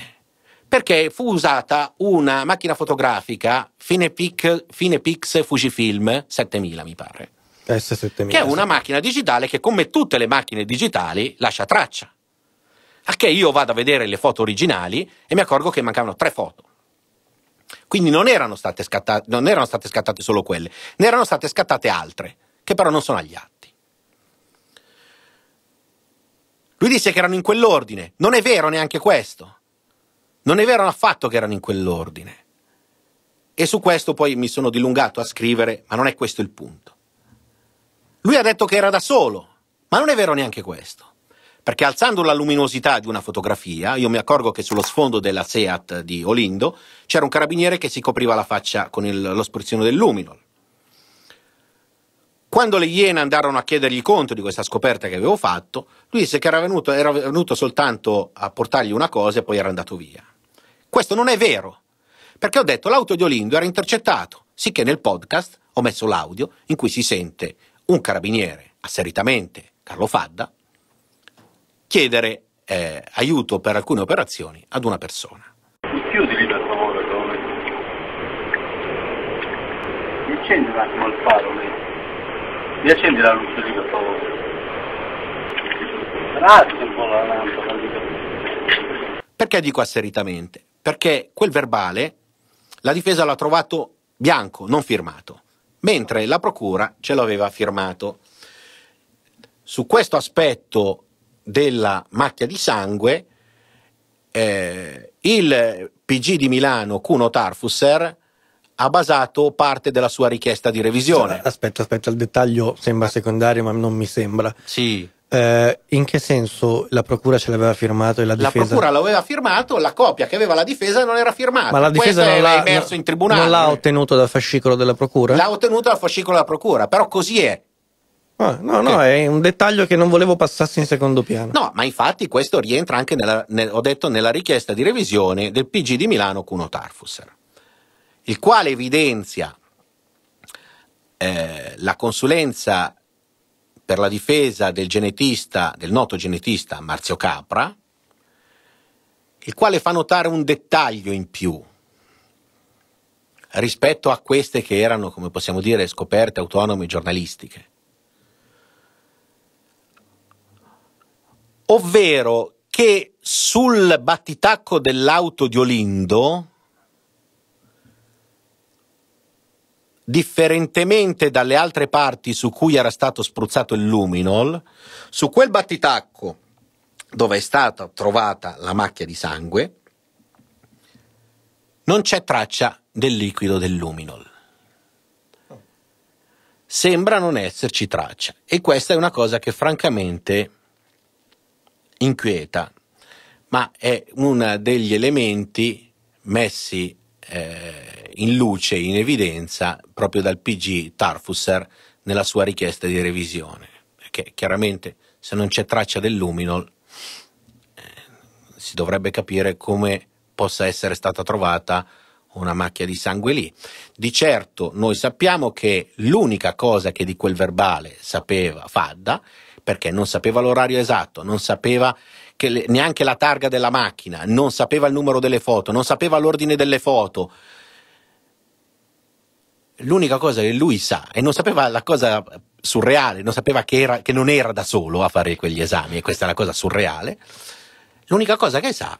perché fu usata una macchina fotografica Finepix, Finepix Fujifilm 7000, mi pare. S7000, che è una macchina digitale che, come tutte le macchine digitali, lascia traccia. A che io vado a vedere le foto originali e mi accorgo che mancavano tre foto. Quindi non erano state scattate, non erano state scattate solo quelle, ne erano state scattate altre, che però non sono agli atti. Lui disse che erano in quell'ordine. Non è vero neanche questo. Non è vero affatto che erano in quell'ordine. E su questo poi mi sono dilungato a scrivere, ma non è questo il punto. Lui ha detto che era da solo, ma non è vero neanche questo. Perché alzando la luminosità di una fotografia, io mi accorgo che sullo sfondo della Seat di Olindo c'era un carabiniere che si copriva la faccia con il, lo spruzzino del luminol. Quando le Iene andarono a chiedergli conto di questa scoperta che avevo fatto, lui disse che era venuto, era venuto soltanto a portargli una cosa e poi era andato via. Questo non è vero, perché ho detto che l'audio di Olindo era intercettato, sicché nel podcast ho messo l'audio in cui si sente un carabiniere, asseritamente Carlo Fadda, chiedere eh, aiuto per alcune operazioni ad una persona. Chiudili per favore, Rome. Accendi un attimo il faro, lei. Mi accendi la luce lì per favore. Alzi ah, un po' la lampada lì. Perché dico asseritamente? Perché quel verbale la difesa l'ha trovato bianco, non firmato, mentre la procura ce l'aveva firmato. Su questo aspetto della macchia di sangue, eh, il PG di Milano Cuno Tarfusser ha basato parte della sua richiesta di revisione. Aspetta, aspetta, il dettaglio sembra eh. secondario, ma non mi sembra. Sì. Eh, in che senso la procura ce l'aveva firmato e la difesa? La procura l'aveva firmato, la copia che aveva la difesa non era firmata. Ma la difesa non l'ha emerso in tribunale. Non l'ha ottenuto dal fascicolo della procura? L'ha ottenuto dal fascicolo della procura, però così è. Ah, no, okay. no, è un dettaglio che non volevo passassi in secondo piano. No, ma infatti questo rientra anche nella, nel, ho detto, nella richiesta di revisione del PG di Milano Cuno Tarfusser il quale evidenzia eh, la consulenza per la difesa del genetista, del noto genetista Marzio Capra, il quale fa notare un dettaglio in più rispetto a queste che erano, come possiamo dire, scoperte autonome giornalistiche. Ovvero che sul battitacco dell'auto di Olindo differentemente dalle altre parti su cui era stato spruzzato il luminol, su quel battitacco dove è stata trovata la macchia di sangue, non c'è traccia del liquido del luminol. Sembra non esserci traccia e questa è una cosa che francamente inquieta, ma è uno degli elementi messi eh, in luce, in evidenza, proprio dal PG Tarfusser nella sua richiesta di revisione, Perché chiaramente se non c'è traccia del Luminol eh, si dovrebbe capire come possa essere stata trovata una macchia di sangue lì. Di certo noi sappiamo che l'unica cosa che di quel verbale sapeva Fadda, perché non sapeva l'orario esatto, non sapeva che le, neanche la targa della macchina, non sapeva il numero delle foto, non sapeva l'ordine delle foto. L'unica cosa che lui sa, e non sapeva la cosa surreale, non sapeva che, era, che non era da solo a fare quegli esami, e questa è una cosa surreale, l'unica cosa che sa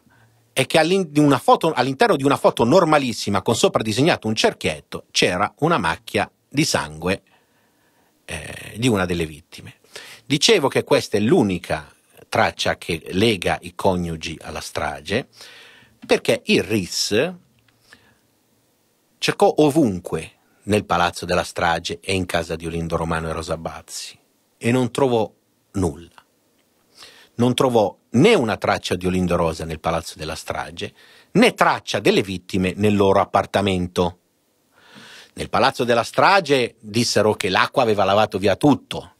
è che all'in- foto, all'interno di una foto normalissima con sopra disegnato un cerchietto c'era una macchia di sangue eh, di una delle vittime. Dicevo che questa è l'unica traccia che lega i coniugi alla strage, perché il RIS cercò ovunque nel palazzo della strage e in casa di Olindo Romano e Rosa Bazzi e non trovò nulla. Non trovò né una traccia di Olindo Rosa nel palazzo della strage, né traccia delle vittime nel loro appartamento. Nel palazzo della strage dissero che l'acqua aveva lavato via tutto.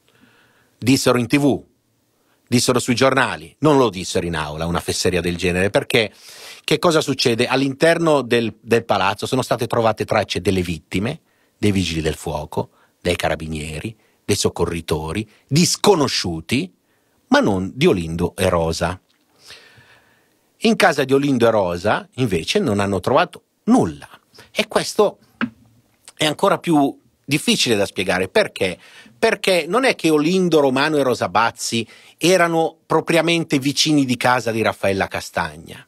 Dissero in tv dissero sui giornali, non lo dissero in aula una fesseria del genere, perché che cosa succede? All'interno del, del palazzo sono state trovate tracce delle vittime, dei vigili del fuoco, dei carabinieri, dei soccorritori, di sconosciuti, ma non di Olindo e Rosa. In casa di Olindo e Rosa, invece, non hanno trovato nulla. E questo è ancora più difficile da spiegare perché? perché non è che Olindo Romano e Rosabazzi erano propriamente vicini di casa di Raffaella Castagna.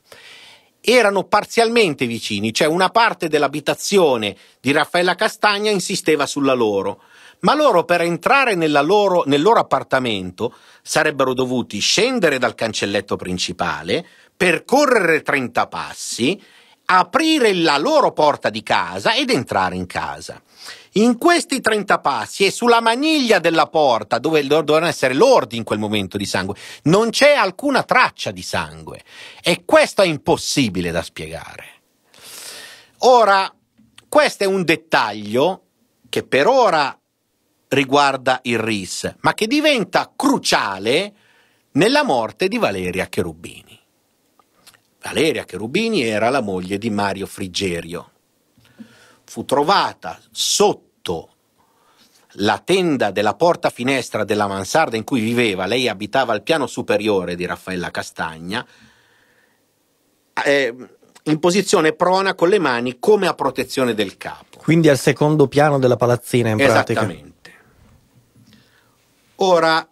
Erano parzialmente vicini, cioè una parte dell'abitazione di Raffaella Castagna insisteva sulla loro, ma loro per entrare loro, nel loro appartamento sarebbero dovuti scendere dal cancelletto principale, percorrere 30 passi, aprire la loro porta di casa ed entrare in casa. In questi 30 passi e sulla maniglia della porta, dove dovevano essere lordi in quel momento di sangue, non c'è alcuna traccia di sangue. E questo è impossibile da spiegare. Ora, questo è un dettaglio che per ora riguarda il RIS, ma che diventa cruciale nella morte di Valeria Cherubini. Valeria Cherubini era la moglie di Mario Frigerio, fu trovata sotto la tenda della porta finestra della mansarda in cui viveva, lei abitava al piano superiore di Raffaella Castagna, eh, in posizione prona con le mani come a protezione del capo. Quindi al secondo piano della palazzina in Esattamente. pratica. Esattamente. Ora,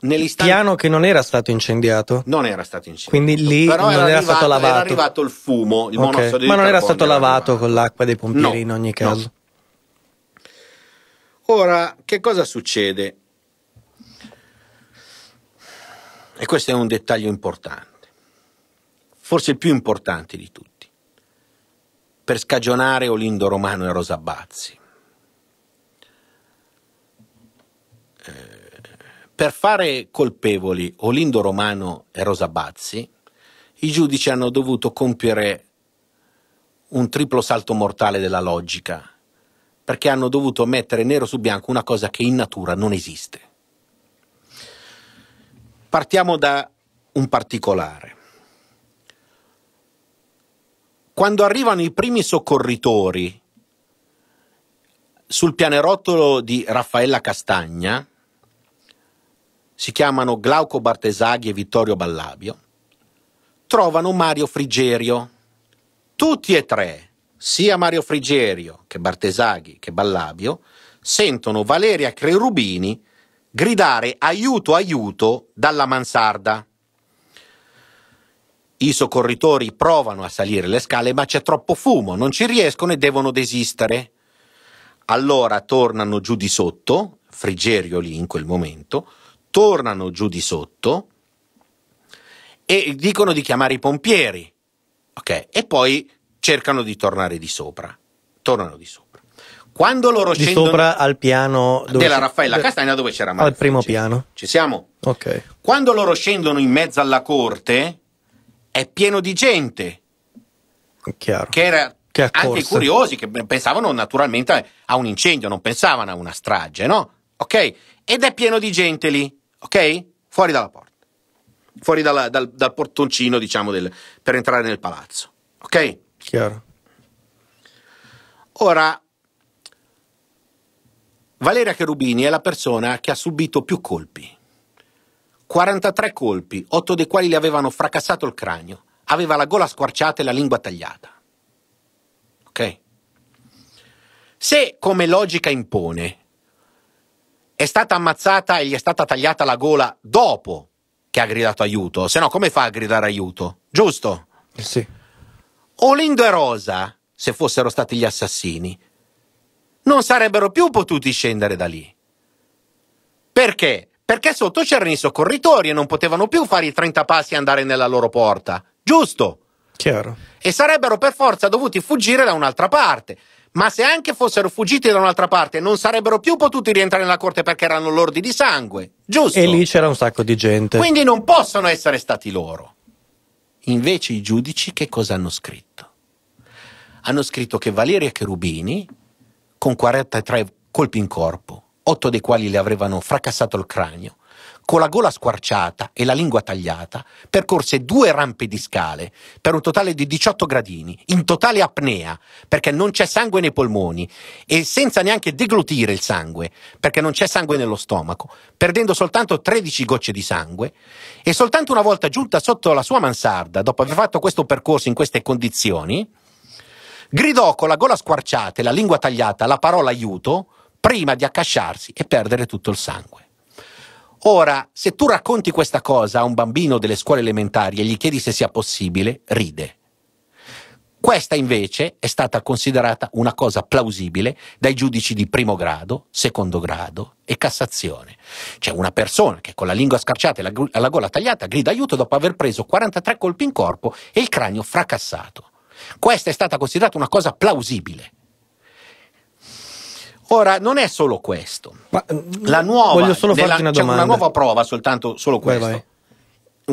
Nell'istante... piano che non era stato incendiato? Non era stato incendiato. Quindi lì Però non era, arrivato, stato lavato. Era arrivato il fumo, il okay. Ma non era stato era lavato arrivato. con l'acqua dei pompieri no, in ogni caso. No. Ora, che cosa succede? E questo è un dettaglio importante, forse il più importante di tutti, per scagionare Olindo Romano e Rosa Bazzi. Per fare colpevoli Olindo Romano e Rosa Bazzi, i giudici hanno dovuto compiere un triplo salto mortale della logica, perché hanno dovuto mettere nero su bianco una cosa che in natura non esiste. Partiamo da un particolare. Quando arrivano i primi soccorritori sul pianerottolo di Raffaella Castagna, si chiamano Glauco Bartesaghi e Vittorio Ballabio, trovano Mario Frigerio. Tutti e tre, sia Mario Frigerio che Bartesaghi che Ballabio, sentono Valeria Crerubini gridare aiuto aiuto dalla mansarda. I soccorritori provano a salire le scale, ma c'è troppo fumo, non ci riescono e devono desistere. Allora tornano giù di sotto, Frigerio lì in quel momento, tornano giù di sotto e dicono di chiamare i pompieri, ok? E poi cercano di tornare di sopra, tornano di sopra. Quando loro di scendono... sopra al piano... della Raffaella Castagna dove c'era Mario Al primo Francesco. piano. Ci siamo? Ok. Quando loro scendono in mezzo alla corte è pieno di gente. Chiaro. Che era che anche i curiosi che pensavano naturalmente a un incendio, non pensavano a una strage, no? Ok? Ed è pieno di gente lì ok? Fuori dalla porta, fuori dalla, dal, dal, portoncino, diciamo, del, per entrare nel palazzo, ok? Chiaro. Ora, Valeria Cherubini è la persona che ha subito più colpi. 43 colpi, 8 dei quali le avevano fracassato il cranio. Aveva la gola squarciata e la lingua tagliata. Ok? Se, come logica impone, è stata ammazzata e gli è stata tagliata la gola dopo che ha gridato aiuto, se no come fa a gridare aiuto? Giusto? Sì. Olindo e Rosa, se fossero stati gli assassini, non sarebbero più potuti scendere da lì. Perché? Perché sotto c'erano i soccorritori e non potevano più fare i 30 passi e andare nella loro porta. Giusto? Chiaro. E sarebbero per forza dovuti fuggire da un'altra parte. Ma se anche fossero fuggiti da un'altra parte, non sarebbero più potuti rientrare nella corte perché erano lordi di sangue, giusto? E lì c'era un sacco di gente. Quindi non possono essere stati loro. Invece i giudici che cosa hanno scritto? Hanno scritto che Valeria Cherubini, con 43 colpi in corpo, 8 dei quali le avevano fracassato il cranio, con la gola squarciata e la lingua tagliata, percorse due rampe di scale per un totale di 18 gradini, in totale apnea, perché non c'è sangue nei polmoni e senza neanche deglutire il sangue, perché non c'è sangue nello stomaco, perdendo soltanto 13 gocce di sangue e soltanto una volta giunta sotto la sua mansarda, dopo aver fatto questo percorso in queste condizioni, gridò con la gola squarciata e la lingua tagliata la parola aiuto prima di accasciarsi e perdere tutto il sangue. Ora, se tu racconti questa cosa a un bambino delle scuole elementari e gli chiedi se sia possibile, ride. Questa invece è stata considerata una cosa plausibile dai giudici di primo grado, secondo grado e Cassazione. C'è una persona che con la lingua scarciata e la, la gola tagliata grida aiuto dopo aver preso 43 colpi in corpo e il cranio fracassato. Questa è stata considerata una cosa plausibile. Ora, non è solo questo. Ma, mm, la nuova, nella, una, cioè, una nuova prova, soltanto solo questo. Vai, vai.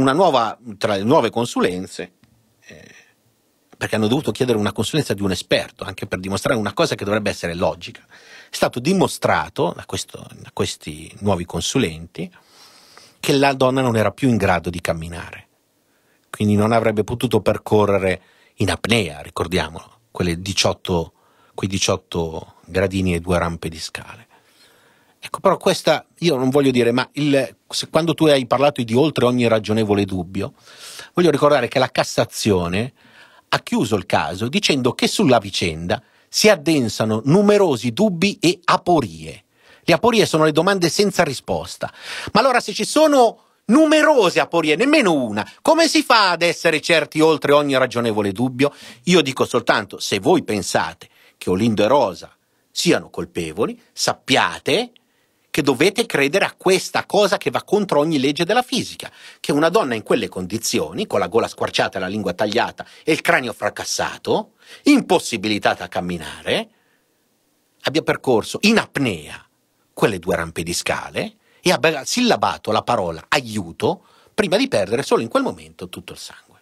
Una nuova, tra le nuove consulenze, eh, perché hanno dovuto chiedere una consulenza di un esperto, anche per dimostrare una cosa che dovrebbe essere logica. È stato dimostrato da, questo, da questi nuovi consulenti che la donna non era più in grado di camminare, quindi non avrebbe potuto percorrere in apnea, ricordiamolo, 18, quei 18 gradini e due rampe di scale. Ecco, però questa, io non voglio dire, ma il, se, quando tu hai parlato di oltre ogni ragionevole dubbio, voglio ricordare che la Cassazione ha chiuso il caso dicendo che sulla vicenda si addensano numerosi dubbi e aporie. Le aporie sono le domande senza risposta. Ma allora se ci sono numerose aporie, nemmeno una. Come si fa ad essere certi oltre ogni ragionevole dubbio? Io dico soltanto, se voi pensate che Olindo e Rosa siano colpevoli, sappiate che dovete credere a questa cosa che va contro ogni legge della fisica, che una donna in quelle condizioni, con la gola squarciata, la lingua tagliata e il cranio fracassato, impossibilitata a camminare, abbia percorso in apnea quelle due rampe di scale e abbia sillabato la parola aiuto prima di perdere solo in quel momento tutto il sangue.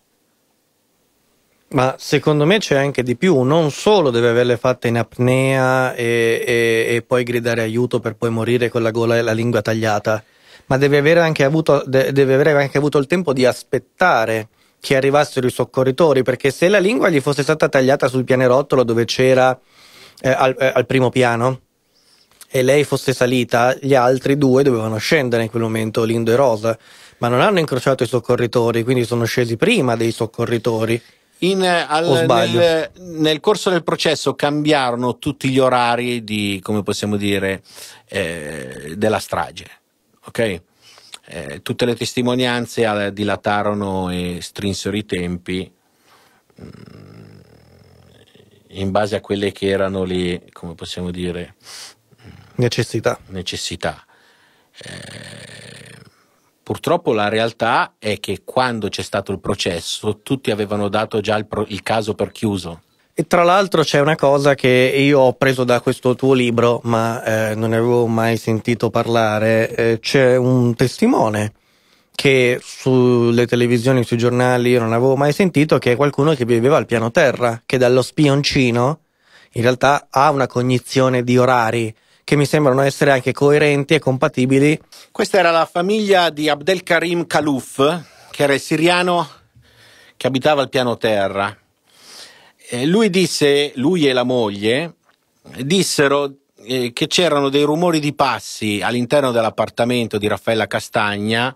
Ma secondo me c'è anche di più, non solo deve averle fatte in apnea e, e, e poi gridare aiuto per poi morire con la gola e la lingua tagliata, ma deve avere anche avuto, deve avere anche avuto il tempo di aspettare che arrivassero i soccorritori, perché se la lingua gli fosse stata tagliata sul pianerottolo dove c'era eh, al, eh, al primo piano e lei fosse salita, gli altri due dovevano scendere in quel momento, Lindo e Rosa, ma non hanno incrociato i soccorritori, quindi sono scesi prima dei soccorritori. In, eh, al, nel, nel, corso del processo cambiarono tutti gli orari di, come possiamo dire, eh, della strage. Okay? Eh, tutte le testimonianze dilatarono e strinsero i tempi mh, mm, in base a quelle che erano le, come possiamo dire, necessità. necessità. Eh, Purtroppo la realtà è che quando c'è stato il processo tutti avevano dato già il, pro- il caso per chiuso. E tra l'altro c'è una cosa che io ho preso da questo tuo libro, ma eh, non ne avevo mai sentito parlare. Eh, c'è un testimone che sulle televisioni, sui giornali io non avevo mai sentito, che è qualcuno che viveva al piano terra, che dallo spioncino in realtà ha una cognizione di orari che mi sembrano essere anche coerenti e compatibili. Questa era la famiglia di Abdelkarim Khalouf, che era il siriano che abitava al piano terra. E lui disse, lui e la moglie, dissero eh, che c'erano dei rumori di passi all'interno dell'appartamento di Raffaella Castagna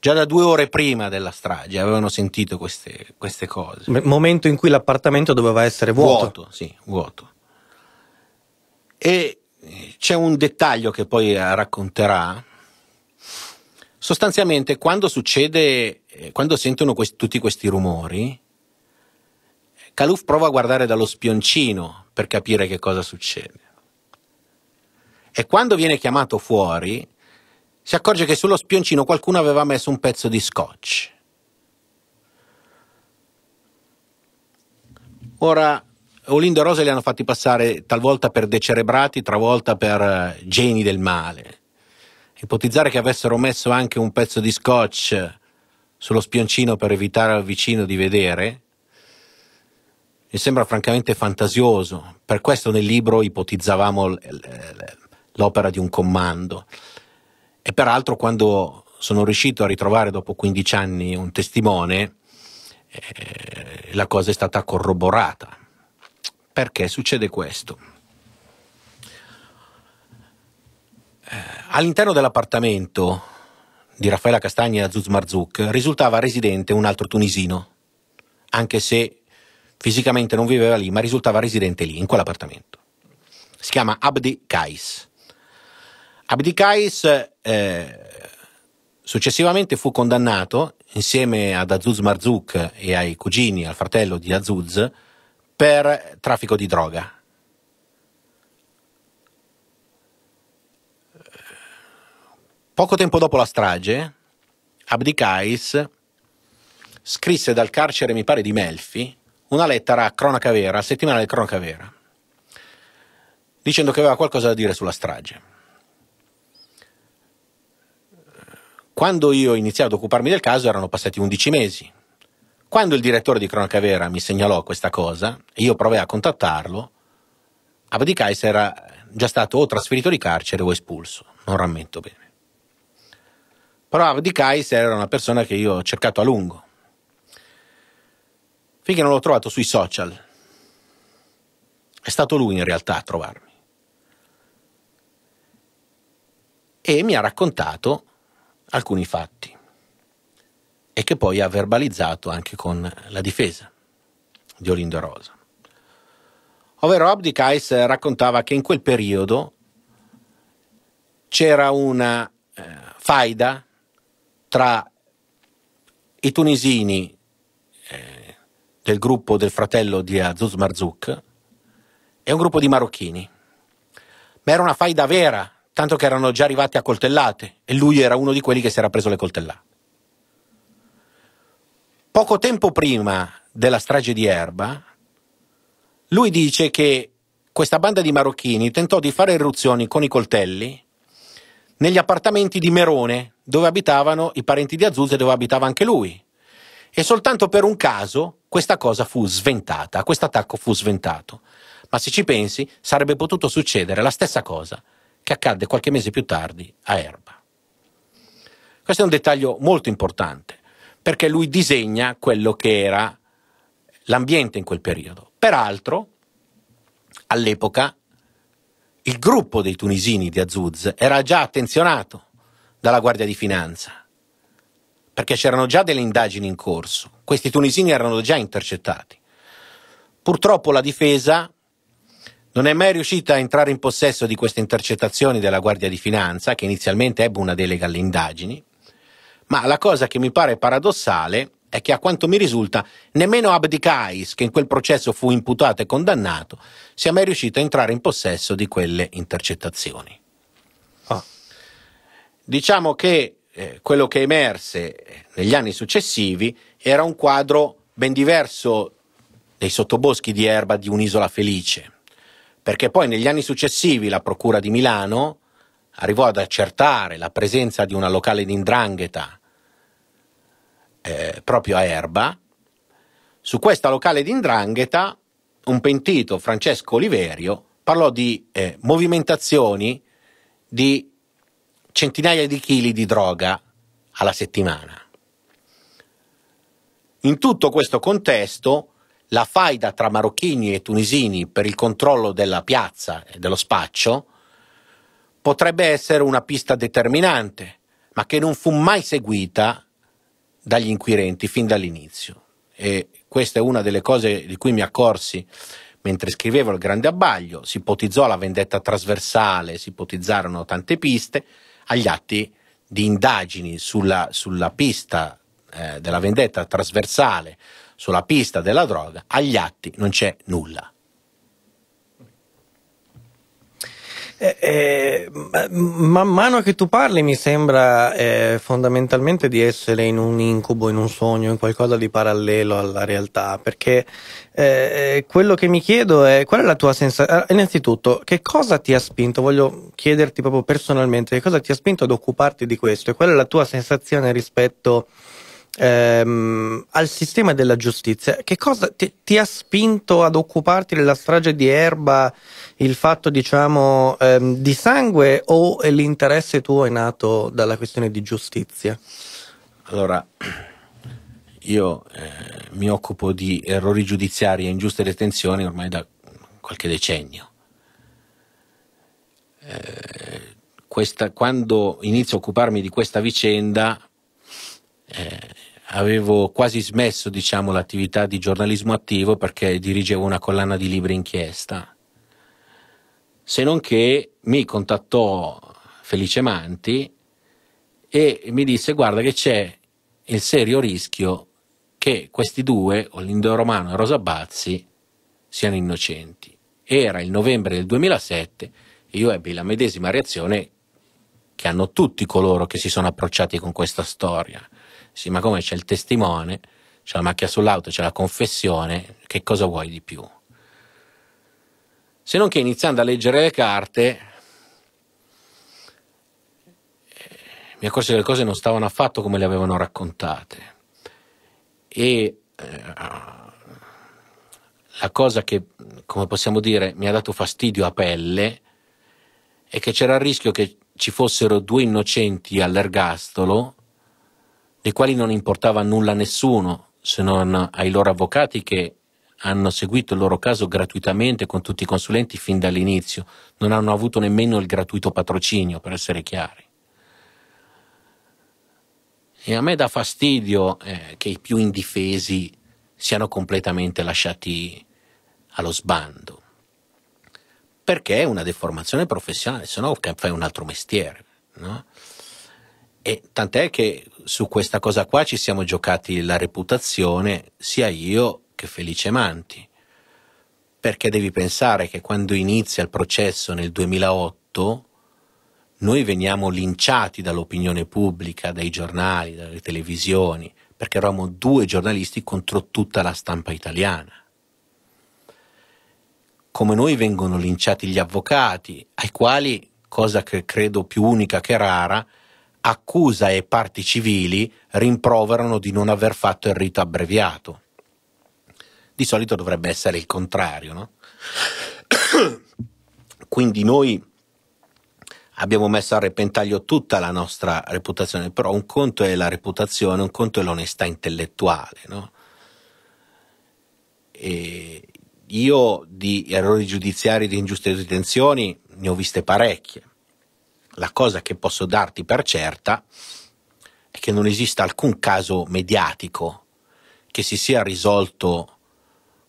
già da due ore prima della strage avevano sentito queste, queste cose. M- momento in cui l'appartamento doveva essere vuoto. Vuoto, sì, vuoto. E c'è un dettaglio che poi eh, racconterà. Sostanzialmente quando succede, eh, quando sentono questi, tutti questi rumori, Caluf prova a guardare dallo spioncino per capire che cosa succede. E quando viene chiamato fuori, si accorge che sullo spioncino qualcuno aveva messo un pezzo di scotch. Ora, Olindo e Rosa li hanno fatti passare talvolta per decerebrati, travolta per eh, geni del male. Ipotizzare che avessero messo anche un pezzo di scotch sullo spioncino per evitare al vicino di vedere mi sembra francamente fantasioso. Per questo nel libro ipotizzavamo l'opera di un comando. E peraltro quando sono riuscito a ritrovare dopo 15 anni un testimone, eh, la cosa è stata corroborata. Perché succede questo? Eh, all'interno dell'appartamento di Raffaella Castagna e Azuz Marzouk risultava residente un altro tunisino, anche se fisicamente non viveva lì, ma risultava residente lì, in quell'appartamento. Si chiama Abdi Kais. Abdi Kais eh, successivamente fu condannato insieme ad Azuz Marzouk e ai cugini, al fratello di Azuz, per traffico di droga. Poco tempo dopo la strage, Abdi Kais scrisse dal carcere, mi pare, di Melfi, una lettera a Cronaca Vera, a settimana del Cronaca Vera, dicendo che aveva qualcosa da dire sulla strage. Quando io iniziai ad occuparmi del caso erano passati 11 mesi. Quando il direttore di Cronaca Vera mi segnalò questa cosa, io provai a contattarlo, Abdicais era già stato o trasferito di carcere o espulso, non rammento bene. Però Abdicais era una persona che io ho cercato a lungo, finché non l'ho trovato sui social. È stato lui in realtà a trovarmi. E mi ha raccontato alcuni fatti e che poi ha verbalizzato anche con la difesa di Olindo Rosa. Ovvero Abdi Kais raccontava che in quel periodo c'era una eh, faida tra i tunisini eh, del gruppo del fratello di Azuz Marzouk e un gruppo di marocchini. Ma era una faida vera, tanto che erano già arrivati a coltellate e lui era uno di quelli che si era preso le coltellate poco tempo prima della strage di Erba, lui dice che questa banda di marocchini tentò di fare irruzioni con i coltelli negli appartamenti di Merone, dove abitavano i parenti di Azzuzza e dove abitava anche lui. E soltanto per un caso questa cosa fu sventata, questo attacco fu sventato. Ma se ci pensi, sarebbe potuto succedere la stessa cosa che accadde qualche mese più tardi a Erba. Questo è un dettaglio molto importante perché lui disegna quello che era l'ambiente in quel periodo. Peraltro, all'epoca, il gruppo dei tunisini di Azuz era già attenzionato dalla Guardia di Finanza, perché c'erano già delle indagini in corso, questi tunisini erano già intercettati. Purtroppo la difesa non è mai riuscita a entrare in possesso di queste intercettazioni della Guardia di Finanza, che inizialmente ebbe una delega alle indagini, ma la cosa che mi pare paradossale è che a quanto mi risulta nemmeno Abdi Kais, che in quel processo fu imputato e condannato, sia mai riuscito a entrare in possesso di quelle intercettazioni. Oh. Diciamo che eh, quello che emerse negli anni successivi era un quadro ben diverso dei sottoboschi di erba di un'isola felice, perché poi negli anni successivi la Procura di Milano arrivò ad accertare la presenza di una locale di indrangheta eh, proprio a Erba. Su questa locale di indrangheta un pentito, Francesco Oliverio, parlò di eh, movimentazioni di centinaia di chili di droga alla settimana. In tutto questo contesto, la faida tra marocchini e tunisini per il controllo della piazza e dello spaccio potrebbe essere una pista determinante, ma che non fu mai seguita dagli inquirenti fin dall'inizio. E questa è una delle cose di cui mi accorsi mentre scrivevo Il Grande Abbaglio. Si ipotizzò la vendetta trasversale, si ipotizzarono tante piste. Agli atti di indagini sulla, sulla pista eh, della vendetta trasversale, sulla pista della droga, agli atti non c'è nulla. Eh, eh, man mano che tu parli mi sembra eh, fondamentalmente di essere in un incubo, in un sogno, in qualcosa di parallelo alla realtà, perché eh, eh, quello che mi chiedo è qual è la tua sensazione, innanzitutto che cosa ti ha spinto, voglio chiederti proprio personalmente, che cosa ti ha spinto ad occuparti di questo e qual è la tua sensazione rispetto a ehm, al sistema della giustizia, che cosa ti, ti, ha spinto ad occuparti della strage di Erba, il fatto diciamo ehm, di sangue o l'interesse tuo è nato dalla questione di giustizia? Allora, io eh, mi occupo di errori giudiziari e ingiuste detenzioni ormai da qualche decennio. Eh, questa, quando inizio a occuparmi di questa vicenda, eh, avevo quasi smesso diciamo, l'attività di giornalismo attivo perché dirigevo una collana di libri inchiesta. Se non che mi contattò Felice Manti e mi disse guarda che c'è il serio rischio che questi due, Olindo Romano e Rosa Bazzi, siano innocenti. Era il novembre del 2007 e io ebbi la medesima reazione che hanno tutti coloro che si sono approcciati con questa storia. Sì, ma come c'è il testimone, c'è la macchia sull'auto, c'è la confessione, che cosa vuoi di più? Se non che iniziando a leggere le carte, eh, mi accorsi che le cose non stavano affatto come le avevano raccontate. E eh, la cosa che, come possiamo dire, mi ha dato fastidio a pelle è che c'era il rischio che ci fossero due innocenti all'ergastolo le quali non importava nulla a nessuno se non ai loro avvocati che hanno seguito il loro caso gratuitamente con tutti i consulenti fin dall'inizio, non hanno avuto nemmeno il gratuito patrocinio, per essere chiari. E a me dà fastidio eh, che i più indifesi siano completamente lasciati allo sbando, perché è una deformazione professionale, se no fai un altro mestiere. No? E tant'è che su questa cosa qua ci siamo giocati la reputazione sia io che Felice Manti. Perché devi pensare che quando inizia il processo nel 2008 noi veniamo linciati dall'opinione pubblica, dai giornali, dalle televisioni, perché eravamo due giornalisti contro tutta la stampa italiana. Come noi vengono linciati gli avvocati, ai quali, cosa che credo più unica che rara, accusa e parti civili rimproverano di non aver fatto il rito abbreviato. Di solito dovrebbe essere il contrario, no? [coughs] Quindi noi abbiamo messo a repentaglio tutta la nostra reputazione, però un conto è la reputazione, un conto è l'onestà intellettuale, no? io di errori giudiziari e di ingiuste detenzioni ne ho viste parecchie la cosa che posso darti per certa è che non esista alcun caso mediatico che si sia risolto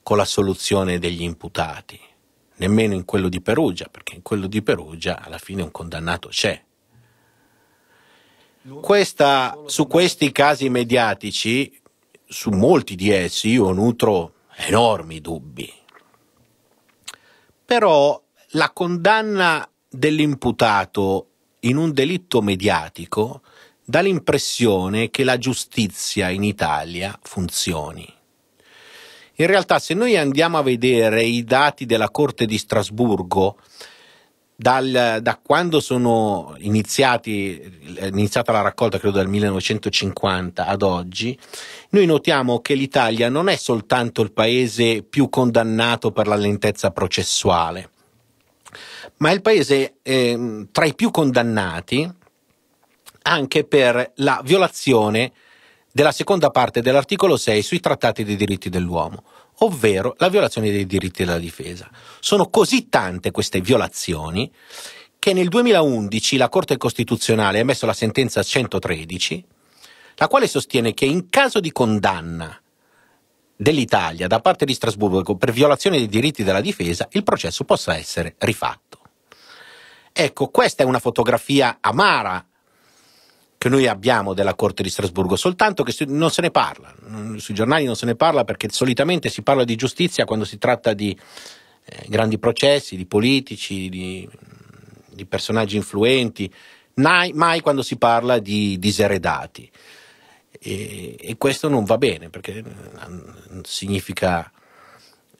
con la soluzione degli imputati, nemmeno in quello di Perugia, perché in quello di Perugia alla fine un condannato c'è. Questa, su questi casi mediatici, su molti di essi, io nutro enormi dubbi. Però la condanna dell'imputato in un delitto mediatico dà l'impressione che la giustizia in Italia funzioni. In realtà se noi andiamo a vedere i dati della Corte di Strasburgo, dal, da quando sono iniziati, è iniziata la raccolta, credo dal 1950 ad oggi, noi notiamo che l'Italia non è soltanto il paese più condannato per la lentezza processuale, ma è il paese eh, tra i più condannati anche per la violazione della seconda parte dell'articolo 6 sui trattati dei diritti dell'uomo, ovvero la violazione dei diritti della difesa. Sono così tante queste violazioni che nel 2011 la Corte Costituzionale ha emesso la sentenza 113, la quale sostiene che in caso di condanna dell'Italia da parte di Strasburgo per violazione dei diritti della difesa il processo possa essere rifatto. Ecco, questa è una fotografia amara che noi abbiamo della Corte di Strasburgo, soltanto che non se ne parla, mm, sui giornali non se ne parla perché solitamente si parla di giustizia quando si tratta di eh, grandi processi, di politici, di, di personaggi influenti, mai, mai, quando si parla di diseredati. E, e, questo non va bene perché mm, mm, significa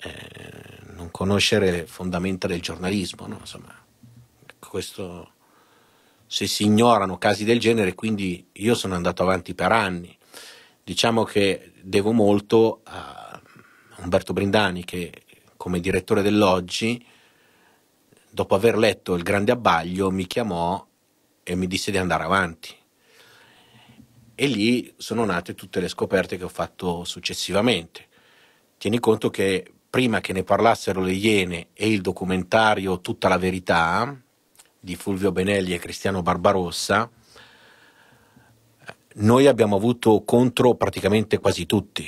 eh, non conoscere le fondamenta del giornalismo, no? Insomma, questo, se si ignorano casi del genere, quindi io sono andato avanti per anni. Diciamo che devo molto a Umberto Brindani che come direttore dell'Oggi, dopo aver letto Il Grande Abbaglio, mi chiamò e mi disse di andare avanti. E lì sono nate tutte le scoperte che ho fatto successivamente. Tieni conto che prima che ne parlassero le Iene e il documentario Tutta la verità, di Fulvio Benelli e Cristiano Barbarossa, noi abbiamo avuto contro praticamente quasi tutti.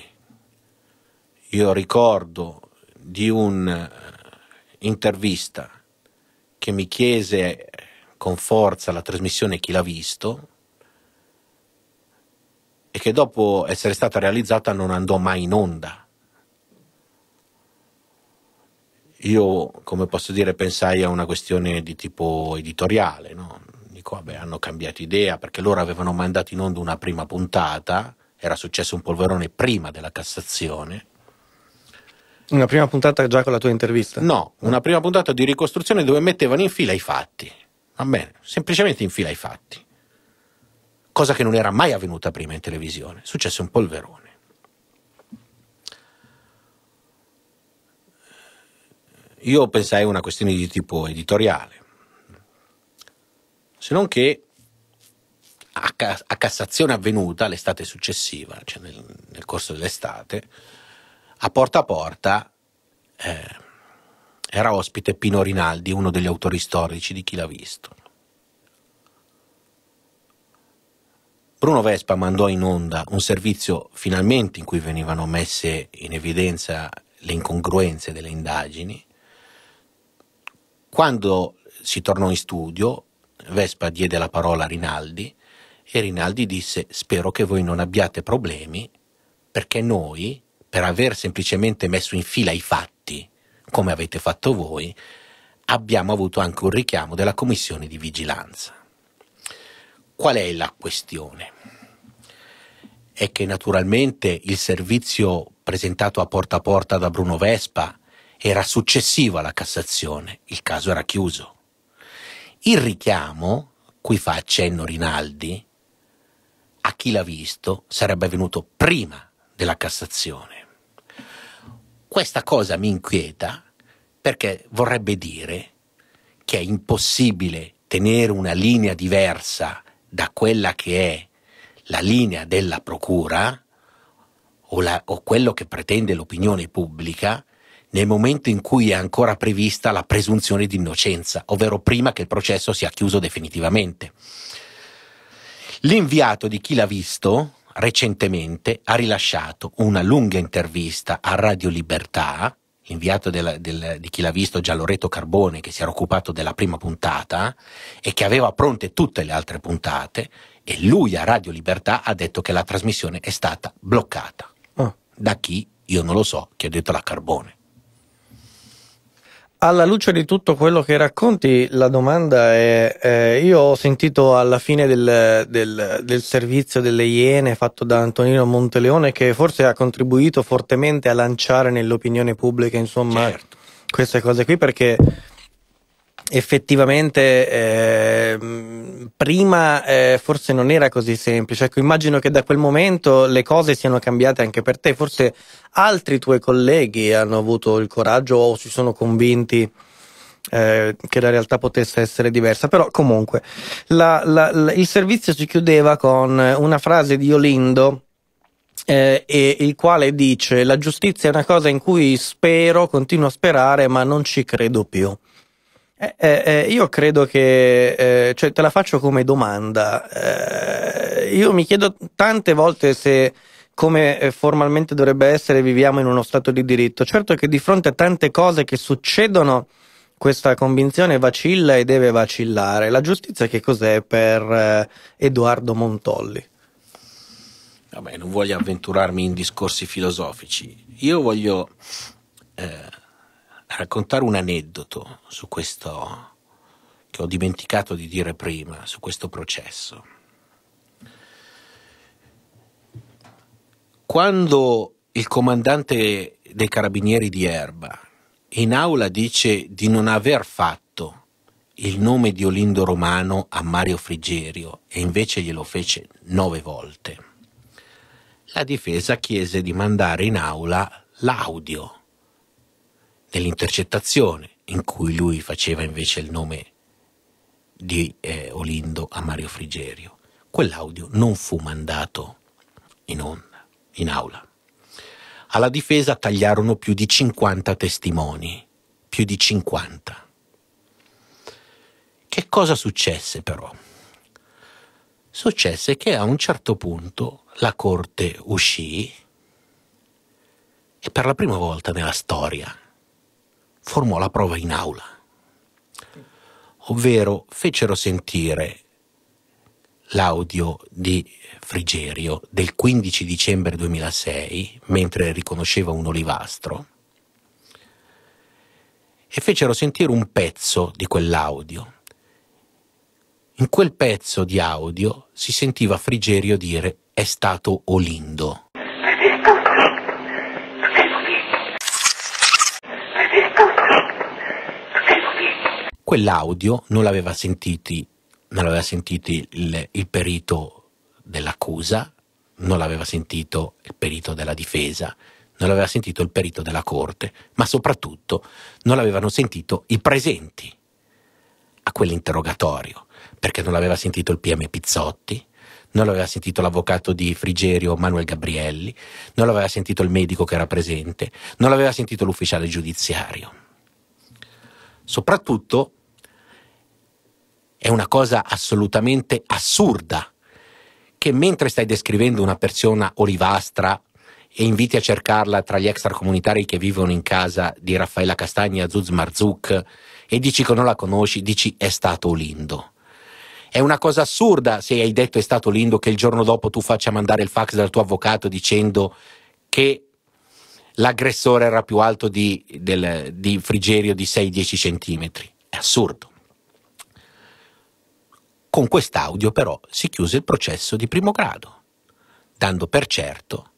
Io ricordo di un'intervista eh, che mi chiese con forza la trasmissione Chi l'ha visto e che dopo essere stata realizzata non andò mai in onda. io, come posso dire, pensai a una questione di tipo editoriale, no? Dico, vabbè, hanno cambiato idea perché loro avevano mandato in onda una prima puntata, era successo un polverone prima della Cassazione. Una prima puntata già con la tua intervista? No, una prima puntata di ricostruzione dove mettevano in fila i fatti. Va bene, semplicemente in fila i fatti. Cosa che non era mai avvenuta prima in televisione. successo un polverone. Io pensai a una questione di tipo editoriale, se non che a, Cassazione avvenuta l'estate successiva, cioè nel, nel, corso dell'estate, a porta a porta eh, era ospite Pino Rinaldi, uno degli autori storici di Chi l'ha visto. Bruno Vespa mandò in onda un servizio finalmente in cui venivano messe in evidenza le incongruenze delle indagini quando si tornò in studio, Vespa diede la parola a Rinaldi e Rinaldi disse spero che voi non abbiate problemi perché noi, per aver semplicemente messo in fila i fatti, come avete fatto voi, abbiamo avuto anche un richiamo della commissione di vigilanza. Qual è la questione? È che naturalmente il servizio presentato a porta a porta da Bruno Vespa era successivo alla Cassazione, il caso era chiuso. Il richiamo, cui fa accenno Rinaldi, a chi l'ha visto, sarebbe venuto prima della Cassazione. Questa cosa mi inquieta perché vorrebbe dire che è impossibile tenere una linea diversa da quella che è la linea della procura o, la, o quello che pretende l'opinione pubblica nel momento in cui è ancora prevista la presunzione di innocenza, ovvero prima che il processo sia chiuso definitivamente. L'inviato di chi l'ha visto recentemente ha rilasciato una lunga intervista a Radio Libertà, inviato della, del, di chi l'ha visto Gialloreto Carbone, che si era occupato della prima puntata e che aveva pronte tutte le altre puntate, e lui a Radio Libertà ha detto che la trasmissione è stata bloccata. Ah. Da chi? Io non lo so, che ha detto la Carbone. Alla luce di tutto quello che racconti, la domanda è, eh, io ho sentito alla fine del, del, del, servizio delle Iene fatto da Antonino Monteleone che forse ha contribuito fortemente a lanciare nell'opinione pubblica, insomma, certo. queste cose qui perché effettivamente eh, prima eh, forse non era così semplice. Ecco, immagino che da quel momento le cose siano cambiate anche per te. Forse altri tuoi colleghi hanno avuto il coraggio o si sono convinti. Eh, che la realtà potesse essere diversa, però comunque la, la, la, il servizio si chiudeva con una frase di Olindo eh, e il quale dice la giustizia è una cosa in cui spero, continuo a sperare, ma non ci credo più. Eh, eh, eh, io credo che, eh, cioè te la faccio come domanda, eh, io mi chiedo tante volte se come eh, formalmente dovrebbe essere viviamo in uno Stato di diritto. Certo che di fronte a tante cose che succedono questa convinzione vacilla e deve vacillare. La giustizia che cos'è per Edoardo Montolli? Vabbè, non voglio avventurarmi in discorsi filosofici. Io voglio eh, a raccontare un aneddoto su questo che ho dimenticato di dire prima, su questo processo. Quando il comandante dei carabinieri di Erba in aula dice di non aver fatto il nome di Olindo Romano a Mario Frigerio e invece glielo fece nove volte, la difesa chiese di mandare in aula l'audio nell'intercettazione in cui lui faceva invece il nome di eh, Olindo a Mario Frigerio. Quell'audio non fu mandato in onda, in aula. Alla difesa tagliarono più di 50 testimoni, più di 50. Che cosa successe però? Successe che a un certo punto la corte uscì e per la prima volta nella storia formò la prova in aula, ovvero fecero sentire l'audio di Frigerio del 15 dicembre 2006, mentre riconosceva un olivastro, e fecero sentire un pezzo di quell'audio. In quel pezzo di audio si sentiva Frigerio dire è stato Olindo. quell'audio non l'aveva sentito, non l'aveva sentiti il, il perito dell'accusa, non l'aveva sentito il perito della difesa, non l'aveva sentito il perito della corte, ma soprattutto non l'avevano sentito i presenti a quell'interrogatorio, perché non l'aveva sentito il PM Pizzotti, non l'aveva sentito l'avvocato di Frigerio Manuel Gabrielli, non l'aveva sentito il medico che era presente, non l'aveva sentito l'ufficiale giudiziario. Soprattutto è una cosa assolutamente assurda che mentre stai descrivendo una persona olivastra e inviti a cercarla tra gli extracomunitari che vivono in casa di Raffaella Castagna e Zuz Marzuc e dici che non la conosci, dici è stato Lindo. È una cosa assurda se hai detto è stato Lindo che il giorno dopo tu faccia mandare il fax dal tuo avvocato dicendo che l'aggressore era più alto di, del, di Frigerio di 6-10 centimetri. È assurdo. Con quest'audio però si chiuse il processo di primo grado, dando per certo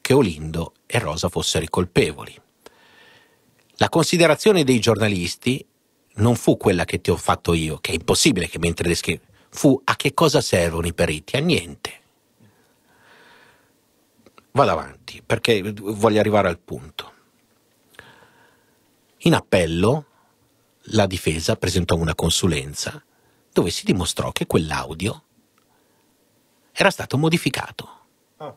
che Olindo e Rosa fossero i colpevoli. La considerazione dei giornalisti non fu quella che ti ho fatto io, che è impossibile che mentre descrivi, fu a che cosa servono i periti? A niente. Vado avanti, perché voglio arrivare al punto. In appello la difesa presentò una consulenza dove si dimostrò che quell'audio era stato modificato. Ah.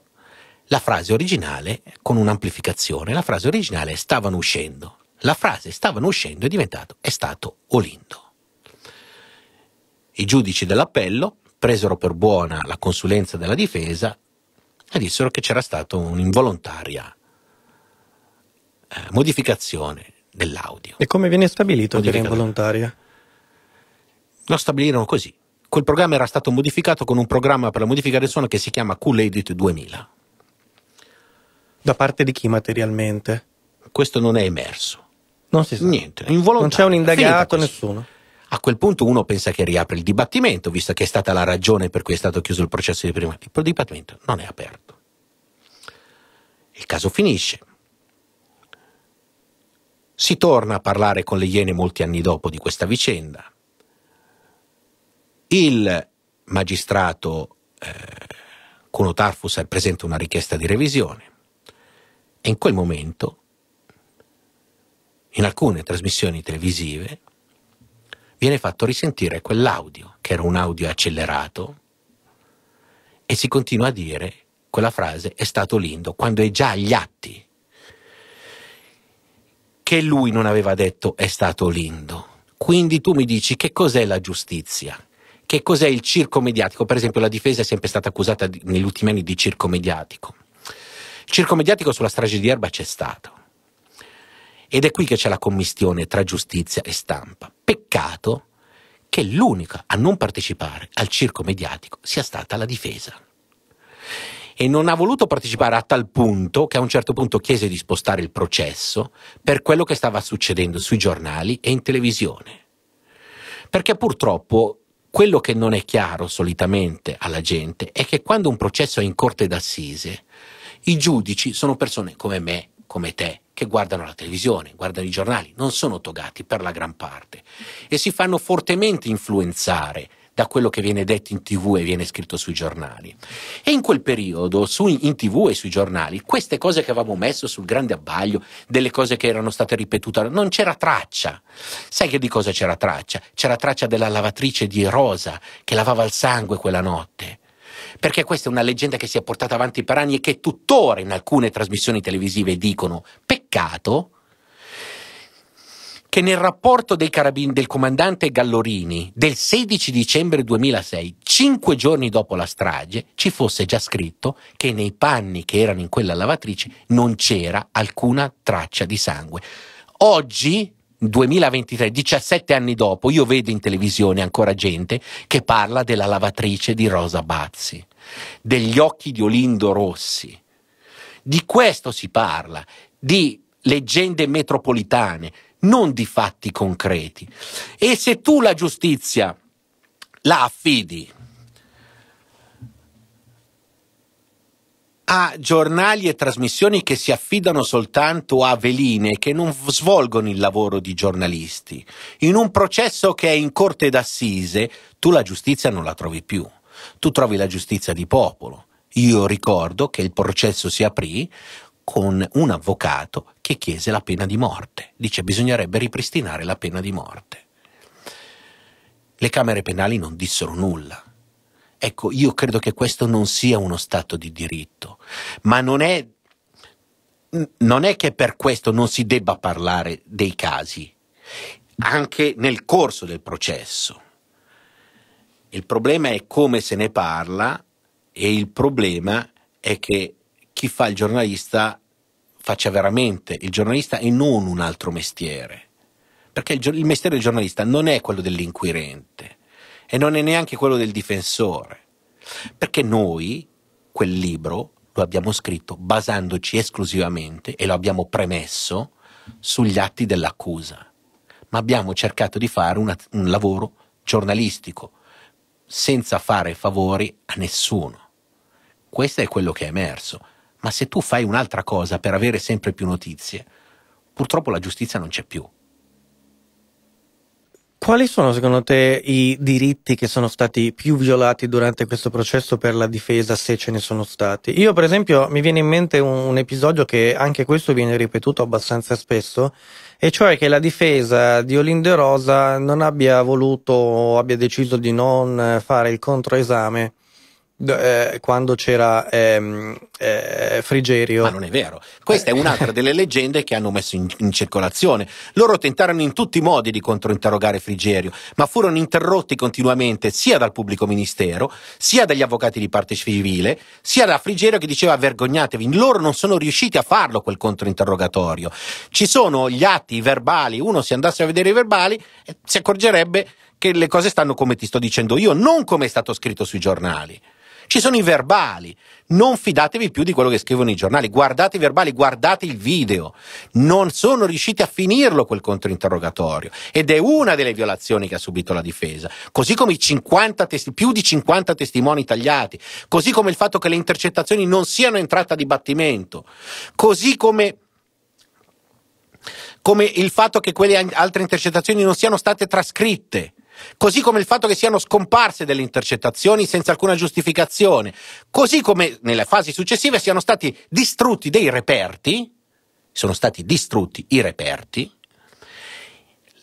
La frase originale, con un'amplificazione, la frase originale stavano uscendo. La frase stavano uscendo è diventato è stato Olindo. I giudici dell'appello presero per buona la consulenza della difesa e dissero che c'era stata un'involontaria eh, modificazione dell'audio. E come viene stabilito che era involontaria? Lo stabilirono così. Quel programma era stato modificato con un programma per la modifica del suono che si chiama Cool Edit 2000. Da parte di chi materialmente? Questo non è emerso. Non si sa. Niente. Non c'è un indagato, nessuno. A quel punto uno pensa che riapre il dibattimento, visto che è stata la ragione per cui è stato chiuso il processo di prima. Il dibattimento non è aperto. Il caso finisce. Si torna a parlare con le Iene molti anni dopo di questa vicenda. Il magistrato eh, Cuno Tarfusser presenta una richiesta di revisione e in quel momento, in alcune trasmissioni televisive, viene fatto risentire quell'audio, che era un audio accelerato, e si continua a dire quella frase è stato Lindo, quando è già agli atti che lui non aveva detto è stato Lindo. Quindi tu mi dici che cos'è la giustizia? che cos'è il circo mediatico. Per esempio la difesa è sempre stata accusata di, negli ultimi anni di circo mediatico. Il circo mediatico sulla strage di Erba c'è stato. Ed è qui che c'è la commistione tra giustizia e stampa. Peccato che l'unica a non partecipare al circo mediatico sia stata la difesa. E non ha voluto partecipare a tal punto che a un certo punto chiese di spostare il processo per quello che stava succedendo sui giornali e in televisione. Perché purtroppo quello che non è chiaro solitamente alla gente è che quando un processo è in corte d'assise, i giudici sono persone come me, come te, che guardano la televisione, guardano i giornali, non sono togati per la gran parte e si fanno fortemente influenzare da quello che viene detto in tv e viene scritto sui giornali. E in quel periodo, su, in tv e sui giornali, queste cose che avevamo messo sul grande abbaglio, delle cose che erano state ripetute, non c'era traccia. Sai che di cosa c'era traccia? C'era traccia della lavatrice di Rosa che lavava il sangue quella notte perché questa è una leggenda che si è portata avanti per anni e che tuttora in alcune trasmissioni televisive dicono peccato che nel rapporto dei carabini del comandante Gallorini del 16 dicembre 2006, cinque giorni dopo la strage, ci fosse già scritto che nei panni che erano in quella lavatrice non c'era alcuna traccia di sangue. Oggi, 2023, 17 anni dopo, io vedo in televisione ancora gente che parla della lavatrice di Rosa Bazzi, degli occhi di Olindo Rossi. Di questo si parla, di leggende metropolitane, non di fatti concreti. E se tu la giustizia la affidi a giornali e trasmissioni che si affidano soltanto a veline che non svolgono il lavoro di giornalisti. In un processo che è in corte d'assise, tu la giustizia non la trovi più, tu trovi la giustizia di popolo. Io ricordo che il processo si aprì con un avvocato che chiese la pena di morte. Dice bisognerebbe ripristinare la pena di morte. Le Camere penali non dissero nulla. Ecco, io credo che questo non sia uno Stato di diritto, ma non è, non è che per questo non si debba parlare dei casi, anche nel corso del processo. Il problema è come se ne parla e il problema è che chi fa il giornalista faccia veramente il giornalista e non un altro mestiere. Perché il, il mestiere del giornalista non è quello dell'inquirente e non è neanche quello del difensore. Perché noi quel libro lo abbiamo scritto basandoci esclusivamente e lo abbiamo premesso sugli atti dell'accusa, ma abbiamo cercato di fare una, un lavoro giornalistico senza fare favori a nessuno. Questo è quello che è emerso. Ma se tu fai un'altra cosa per avere sempre più notizie, purtroppo la giustizia non c'è più. Quali sono secondo te i diritti che sono stati più violati durante questo processo per la difesa, se ce ne sono stati? Io per esempio mi viene in mente un, un episodio che anche questo viene ripetuto abbastanza spesso, e cioè che la difesa di Olinde Rosa non abbia voluto o abbia deciso di non fare il controesame eh, quando c'era ehm, eh, Frigerio. Ma non è vero. Questa è un'altra delle leggende che hanno messo in, in, circolazione. Loro tentarono in tutti i modi di controinterrogare Frigerio, ma furono interrotti continuamente sia dal pubblico ministero, sia dagli avvocati di parte civile, sia da Frigerio che diceva vergognatevi, loro non sono riusciti a farlo quel controinterrogatorio. Ci sono gli atti, i verbali, uno si andasse a vedere i verbali si accorgerebbe che le cose stanno come ti sto dicendo io, non come è stato scritto sui giornali. Ci sono i verbali. Non fidatevi più di quello che scrivono i giornali. Guardate i verbali, guardate il video. Non sono riusciti a finirlo quel controinterrogatorio. Ed è una delle violazioni che ha subito la difesa. Così come testi- più di 50 testimoni tagliati. Così come il fatto che le intercettazioni non siano entrate a dibattimento. Così come come il fatto che quelle altre intercettazioni non siano state trascritte così come il fatto che siano scomparse delle intercettazioni senza alcuna giustificazione, così come nelle fasi successive siano stati distrutti dei reperti, sono stati distrutti i reperti,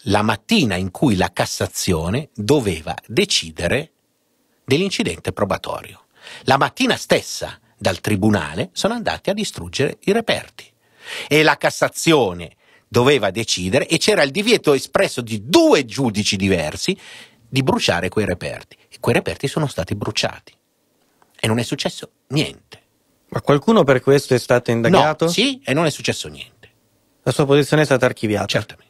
la mattina in cui la Cassazione doveva decidere dell'incidente probatorio. La mattina stessa dal Tribunale sono andati a distruggere i reperti e la Cassazione doveva decidere e c'era il divieto espresso di due giudici diversi di bruciare quei reperti. E quei reperti sono stati bruciati e non è successo niente. Ma qualcuno per questo è stato indagato? No, sì, e non è successo niente. La sua posizione è stata archiviata? Certamente.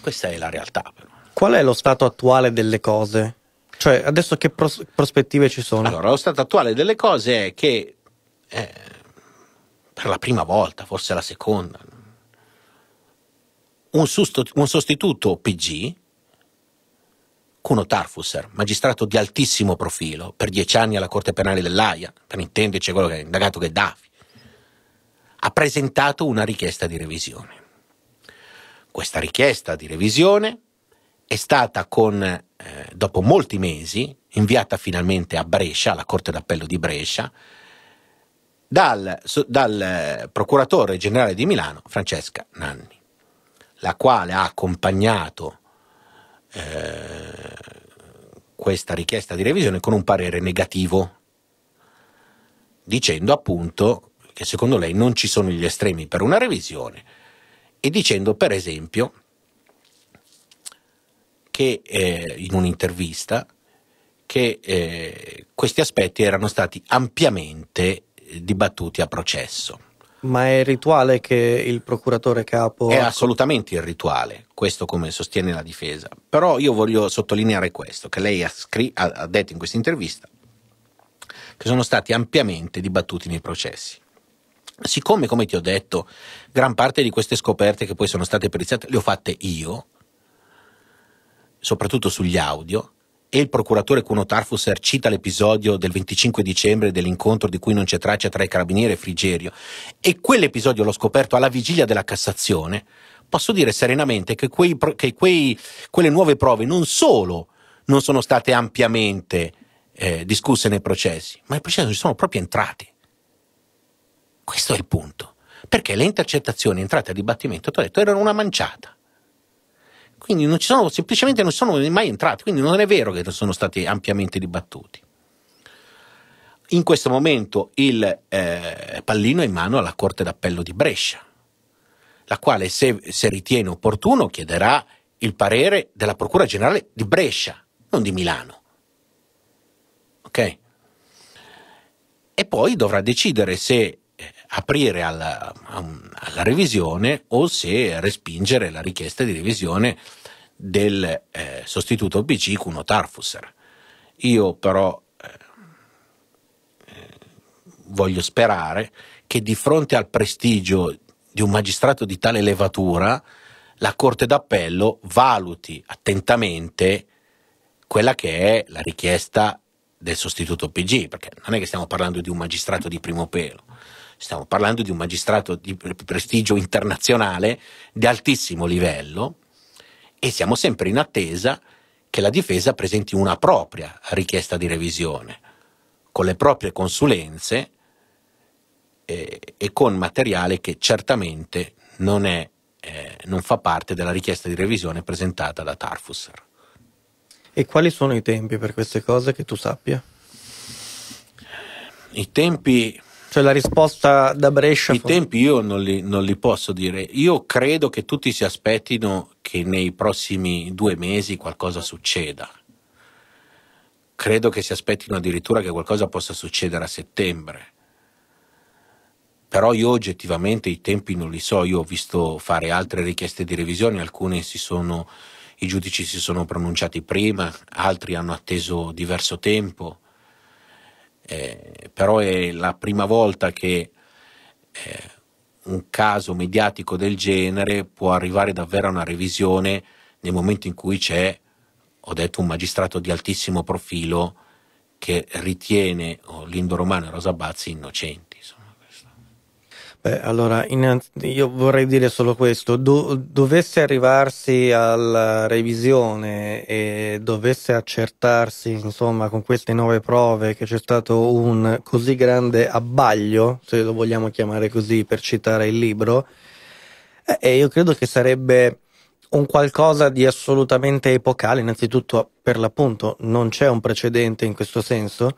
Questa è la realtà però. Qual è lo stato attuale delle cose? Cioè, adesso che pros- prospettive ci sono? Allora, lo stato attuale delle cose è che eh, per la prima volta, forse la seconda, un, un sostituto PG, Cuno Tarfusser, magistrato di altissimo profilo, per dieci anni alla Corte Penale dell'AIA, per intenderci quello che ha indagato Gheddafi, ha presentato una richiesta di revisione. Questa richiesta di revisione è stata, con, eh, dopo molti mesi, inviata finalmente a Brescia, alla Corte d'Appello di Brescia, dal, dal eh, procuratore generale di Milano Francesca Nanni, la quale ha accompagnato eh, questa richiesta di revisione con un parere negativo, dicendo appunto che secondo lei non ci sono gli estremi per una revisione e dicendo per esempio che eh, in un'intervista che eh, questi aspetti erano stati ampiamente dibattuti a processo. Ma è il rituale che il procuratore capo... È assolutamente il rituale, questo come sostiene la difesa. Però io voglio sottolineare questo, che lei ha, scri- ha detto in questa intervista, che sono stati ampiamente dibattuti nei processi. Siccome, come ti ho detto, gran parte di queste scoperte che poi sono state periziate le ho fatte io, soprattutto sugli audio, e il procuratore Cuno Tarfusser cita l'episodio del 25 dicembre dell'incontro di cui non c'è traccia tra i carabinieri e Frigerio, e quell'episodio l'ho scoperto alla vigilia della Cassazione, posso dire serenamente che, quei, che quei, quelle nuove prove non solo non sono state ampiamente eh, discusse nei processi, ma i processi ci sono proprio entrati. Questo è il punto. Perché le intercettazioni entrate a dibattimento, ti ho detto, erano una manciata. Quindi non ci sono, semplicemente non sono mai entrati, quindi non è vero che sono stati ampiamente dibattuti. In questo momento il eh, pallino è in mano alla Corte d'Appello di Brescia, la quale, se, se ritiene opportuno, chiederà il parere della Procura Generale di Brescia, non di Milano. Ok? E poi dovrà decidere se eh, aprire alla, alla, revisione o se respingere la richiesta di revisione del eh, sostituto BC Cuno Tarfusser. Io però eh, eh, voglio sperare che di fronte al prestigio di un magistrato di tale levatura la Corte d'Appello valuti attentamente quella che è la richiesta del sostituto PG, perché non è che stiamo parlando di un magistrato di primo pelo, stiamo parlando di un magistrato di prestigio internazionale di altissimo livello e siamo sempre in attesa che la difesa presenti una propria richiesta di revisione, con le proprie consulenze eh, e con materiale che certamente non, è, eh, non fa parte della richiesta di revisione presentata da Tarfusser. E quali sono i tempi per queste cose che tu sappia? I tempi cioè la risposta da Brescia. I forse... tempi io non li, non li, posso dire. Io credo che tutti si aspettino che nei prossimi due mesi qualcosa succeda. Credo che si aspettino addirittura che qualcosa possa succedere a settembre. Però io oggettivamente i tempi non li so. Io ho visto fare altre richieste di revisione, alcune si sono. I giudici si sono pronunciati prima, altri hanno atteso diverso tempo eh, però è la prima volta che eh, un caso mediatico del genere può arrivare davvero a una revisione nel momento in cui c'è, ho detto, un magistrato di altissimo profilo che ritiene Lindo Romano e Rosa Bazzi innocenti. Beh, allora, io vorrei dire solo questo. Do dovesse arrivarsi alla revisione e dovesse accertarsi, insomma, con queste nuove prove che c'è stato un così grande abbaglio, se lo vogliamo chiamare così per citare il libro, eh, io credo che sarebbe un qualcosa di assolutamente epocale, innanzitutto per l'appunto non c'è un precedente in questo senso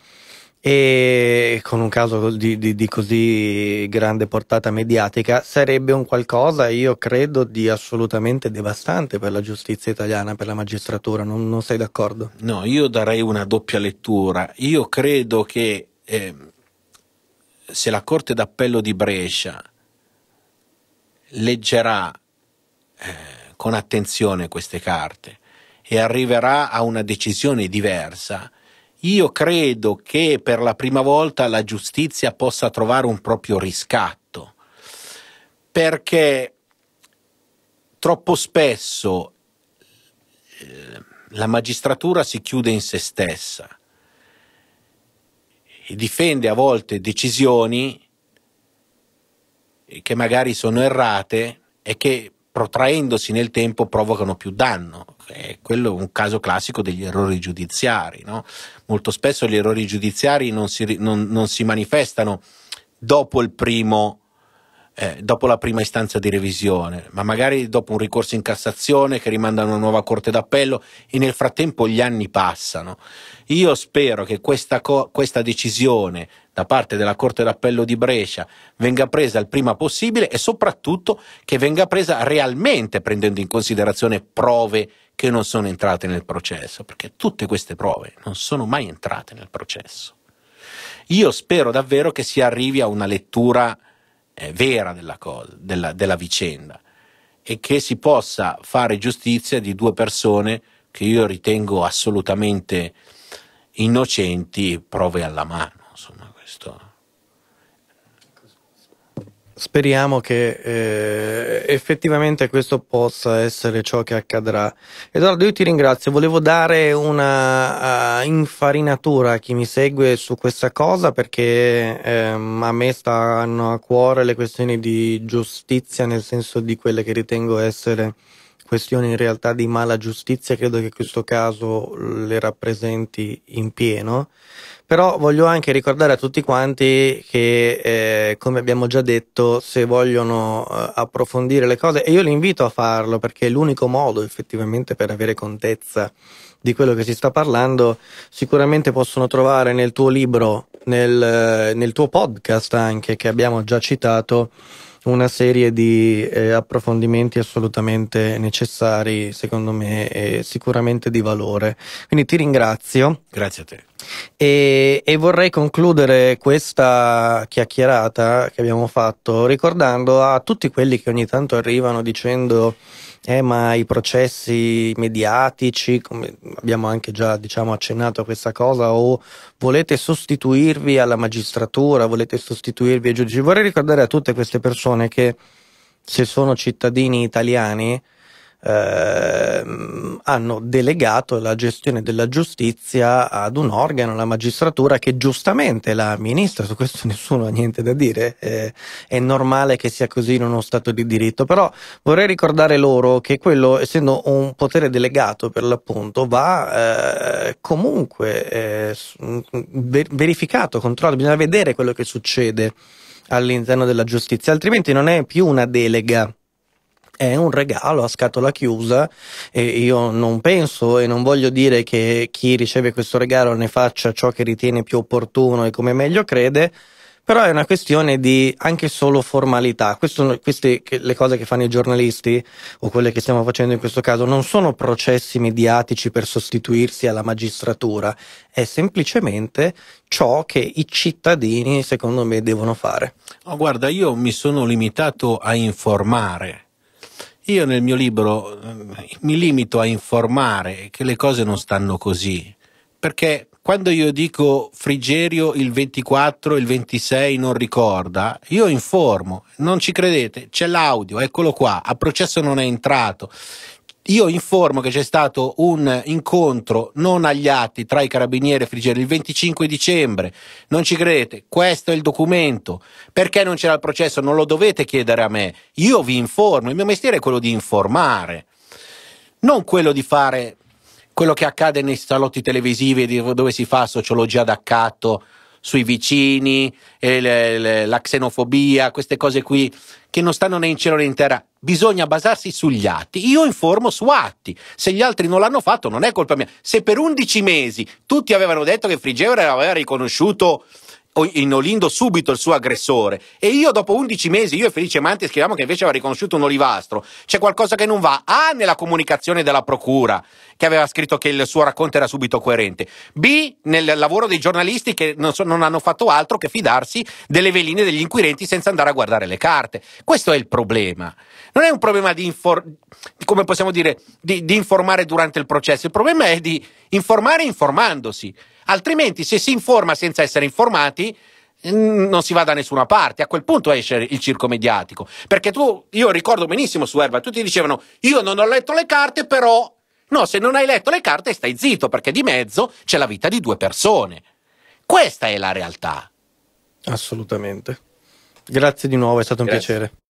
e con un caso di, di, di, così grande portata mediatica sarebbe un qualcosa, io credo, di assolutamente devastante per la giustizia italiana, per la magistratura, non, non sei d'accordo? No, io darei una doppia lettura. Io credo che eh, se la Corte d'Appello di Brescia leggerà eh, con attenzione queste carte e arriverà a una decisione diversa, io credo che per la prima volta la giustizia possa trovare un proprio riscatto, perché troppo spesso eh, la magistratura si chiude in se stessa e difende a volte decisioni che magari sono errate e che protraendosi nel tempo provocano più danno è quello un caso classico degli errori giudiziari. No? Molto spesso gli errori giudiziari non si, non, non si manifestano dopo, primo, eh, dopo la prima istanza di revisione, ma magari dopo un ricorso in Cassazione che rimanda a una nuova Corte d'Appello e nel frattempo gli anni passano. Io spero che questa, questa decisione da parte della Corte d'Appello di Brescia venga presa il prima possibile e soprattutto che venga presa realmente prendendo in considerazione prove che non sono entrate nel processo, perché tutte queste prove non sono mai entrate nel processo. Io spero davvero che si arrivi a una lettura eh, vera della, cosa, della, della vicenda e che si possa fare giustizia di due persone che io ritengo assolutamente innocenti, prove alla mano. Speriamo che eh, effettivamente questo possa essere ciò che accadrà. Edoardo, io ti ringrazio. Volevo dare una uh, infarinatura a chi mi segue su questa cosa perché ehm, a me stanno a cuore le questioni di giustizia, nel senso di quelle che ritengo essere questioni in realtà di mala giustizia. Credo che questo caso le rappresenti in pieno però voglio anche ricordare a tutti quanti che, eh, come abbiamo già detto, se vogliono eh, approfondire le cose, e io li invito a farlo perché è l'unico modo effettivamente per avere contezza di quello che si sta parlando, sicuramente possono trovare nel tuo libro, nel, eh, nel tuo podcast anche che abbiamo già citato, una serie di eh, approfondimenti assolutamente necessari, secondo me, e sicuramente di valore. Quindi ti ringrazio. Grazie a te. E, e, vorrei concludere questa chiacchierata che abbiamo fatto ricordando a tutti quelli che ogni tanto arrivano dicendo eh, ma i processi mediatici, come abbiamo anche già diciamo, accennato a questa cosa, o volete sostituirvi alla magistratura, volete sostituirvi ai giudici. Vorrei ricordare a tutte queste persone che se sono cittadini italiani eh, hanno delegato la gestione della giustizia ad un organo, la magistratura, che giustamente la amministra, su questo [laughs] nessuno ha niente da dire, eh, è normale che sia così in uno Stato di diritto, però vorrei ricordare loro che quello, essendo un potere delegato per l'appunto, va eh, comunque eh, verificato, controllato, bisogna vedere quello che succede all'interno della giustizia, altrimenti non è più una delega è un regalo a scatola chiusa e io non penso e non voglio dire che chi riceve questo regalo ne faccia ciò che ritiene più opportuno e come meglio crede, però è una questione di anche solo formalità. Questo, queste le cose che fanno i giornalisti o quelle che stiamo facendo in questo caso non sono processi mediatici per sostituirsi alla magistratura, è semplicemente ciò che i cittadini secondo me devono fare. Oh, guarda, io mi sono limitato a informare io nel mio libro ehm, mi limito a informare che le cose non stanno così, perché quando io dico Frigerio il 24, il 26 non ricorda, io informo, non ci credete, c'è l'audio, eccolo qua, a processo non è entrato. Io informo che c'è stato un incontro non agli atti tra i carabinieri e Frigeri il 25 dicembre. Non ci credete? Questo è il documento. Perché non c'era il processo? Non lo dovete chiedere a me. Io vi informo. Il mio mestiere è quello di informare, non quello di fare quello che accade nei salotti televisivi dove si fa sociologia d'accatto sui vicini, la xenofobia, queste cose qui che non stanno né in cielo né in terra bisogna basarsi sugli atti. Io informo su atti. Se gli altri non l'hanno fatto, non è colpa mia. Se per 11 mesi tutti avevano detto che Frigerio aveva riconosciuto in Olindo subito il suo aggressore e io dopo 11 mesi, io e Felice Manti scriviamo che invece aveva riconosciuto un olivastro, c'è qualcosa che non va, A ah, nella comunicazione della procura che aveva scritto che il suo racconto era subito coerente, B nel lavoro dei giornalisti che non, so, non hanno fatto altro che fidarsi delle veline degli inquirenti senza andare a guardare le carte, questo è il problema, non è un problema di, infor- come possiamo dire, di, di informare durante il processo, il problema è di informare informandosi. Altrimenti, se si informa senza essere informati, non si va da nessuna parte. A quel punto esce il circo mediatico. Perché tu, io ricordo benissimo su Erba, tutti dicevano: Io non ho letto le carte, però. No, se non hai letto le carte, stai zitto, perché di mezzo c'è la vita di due persone. Questa è la realtà. Assolutamente. Grazie di nuovo, è stato un Grazie. piacere.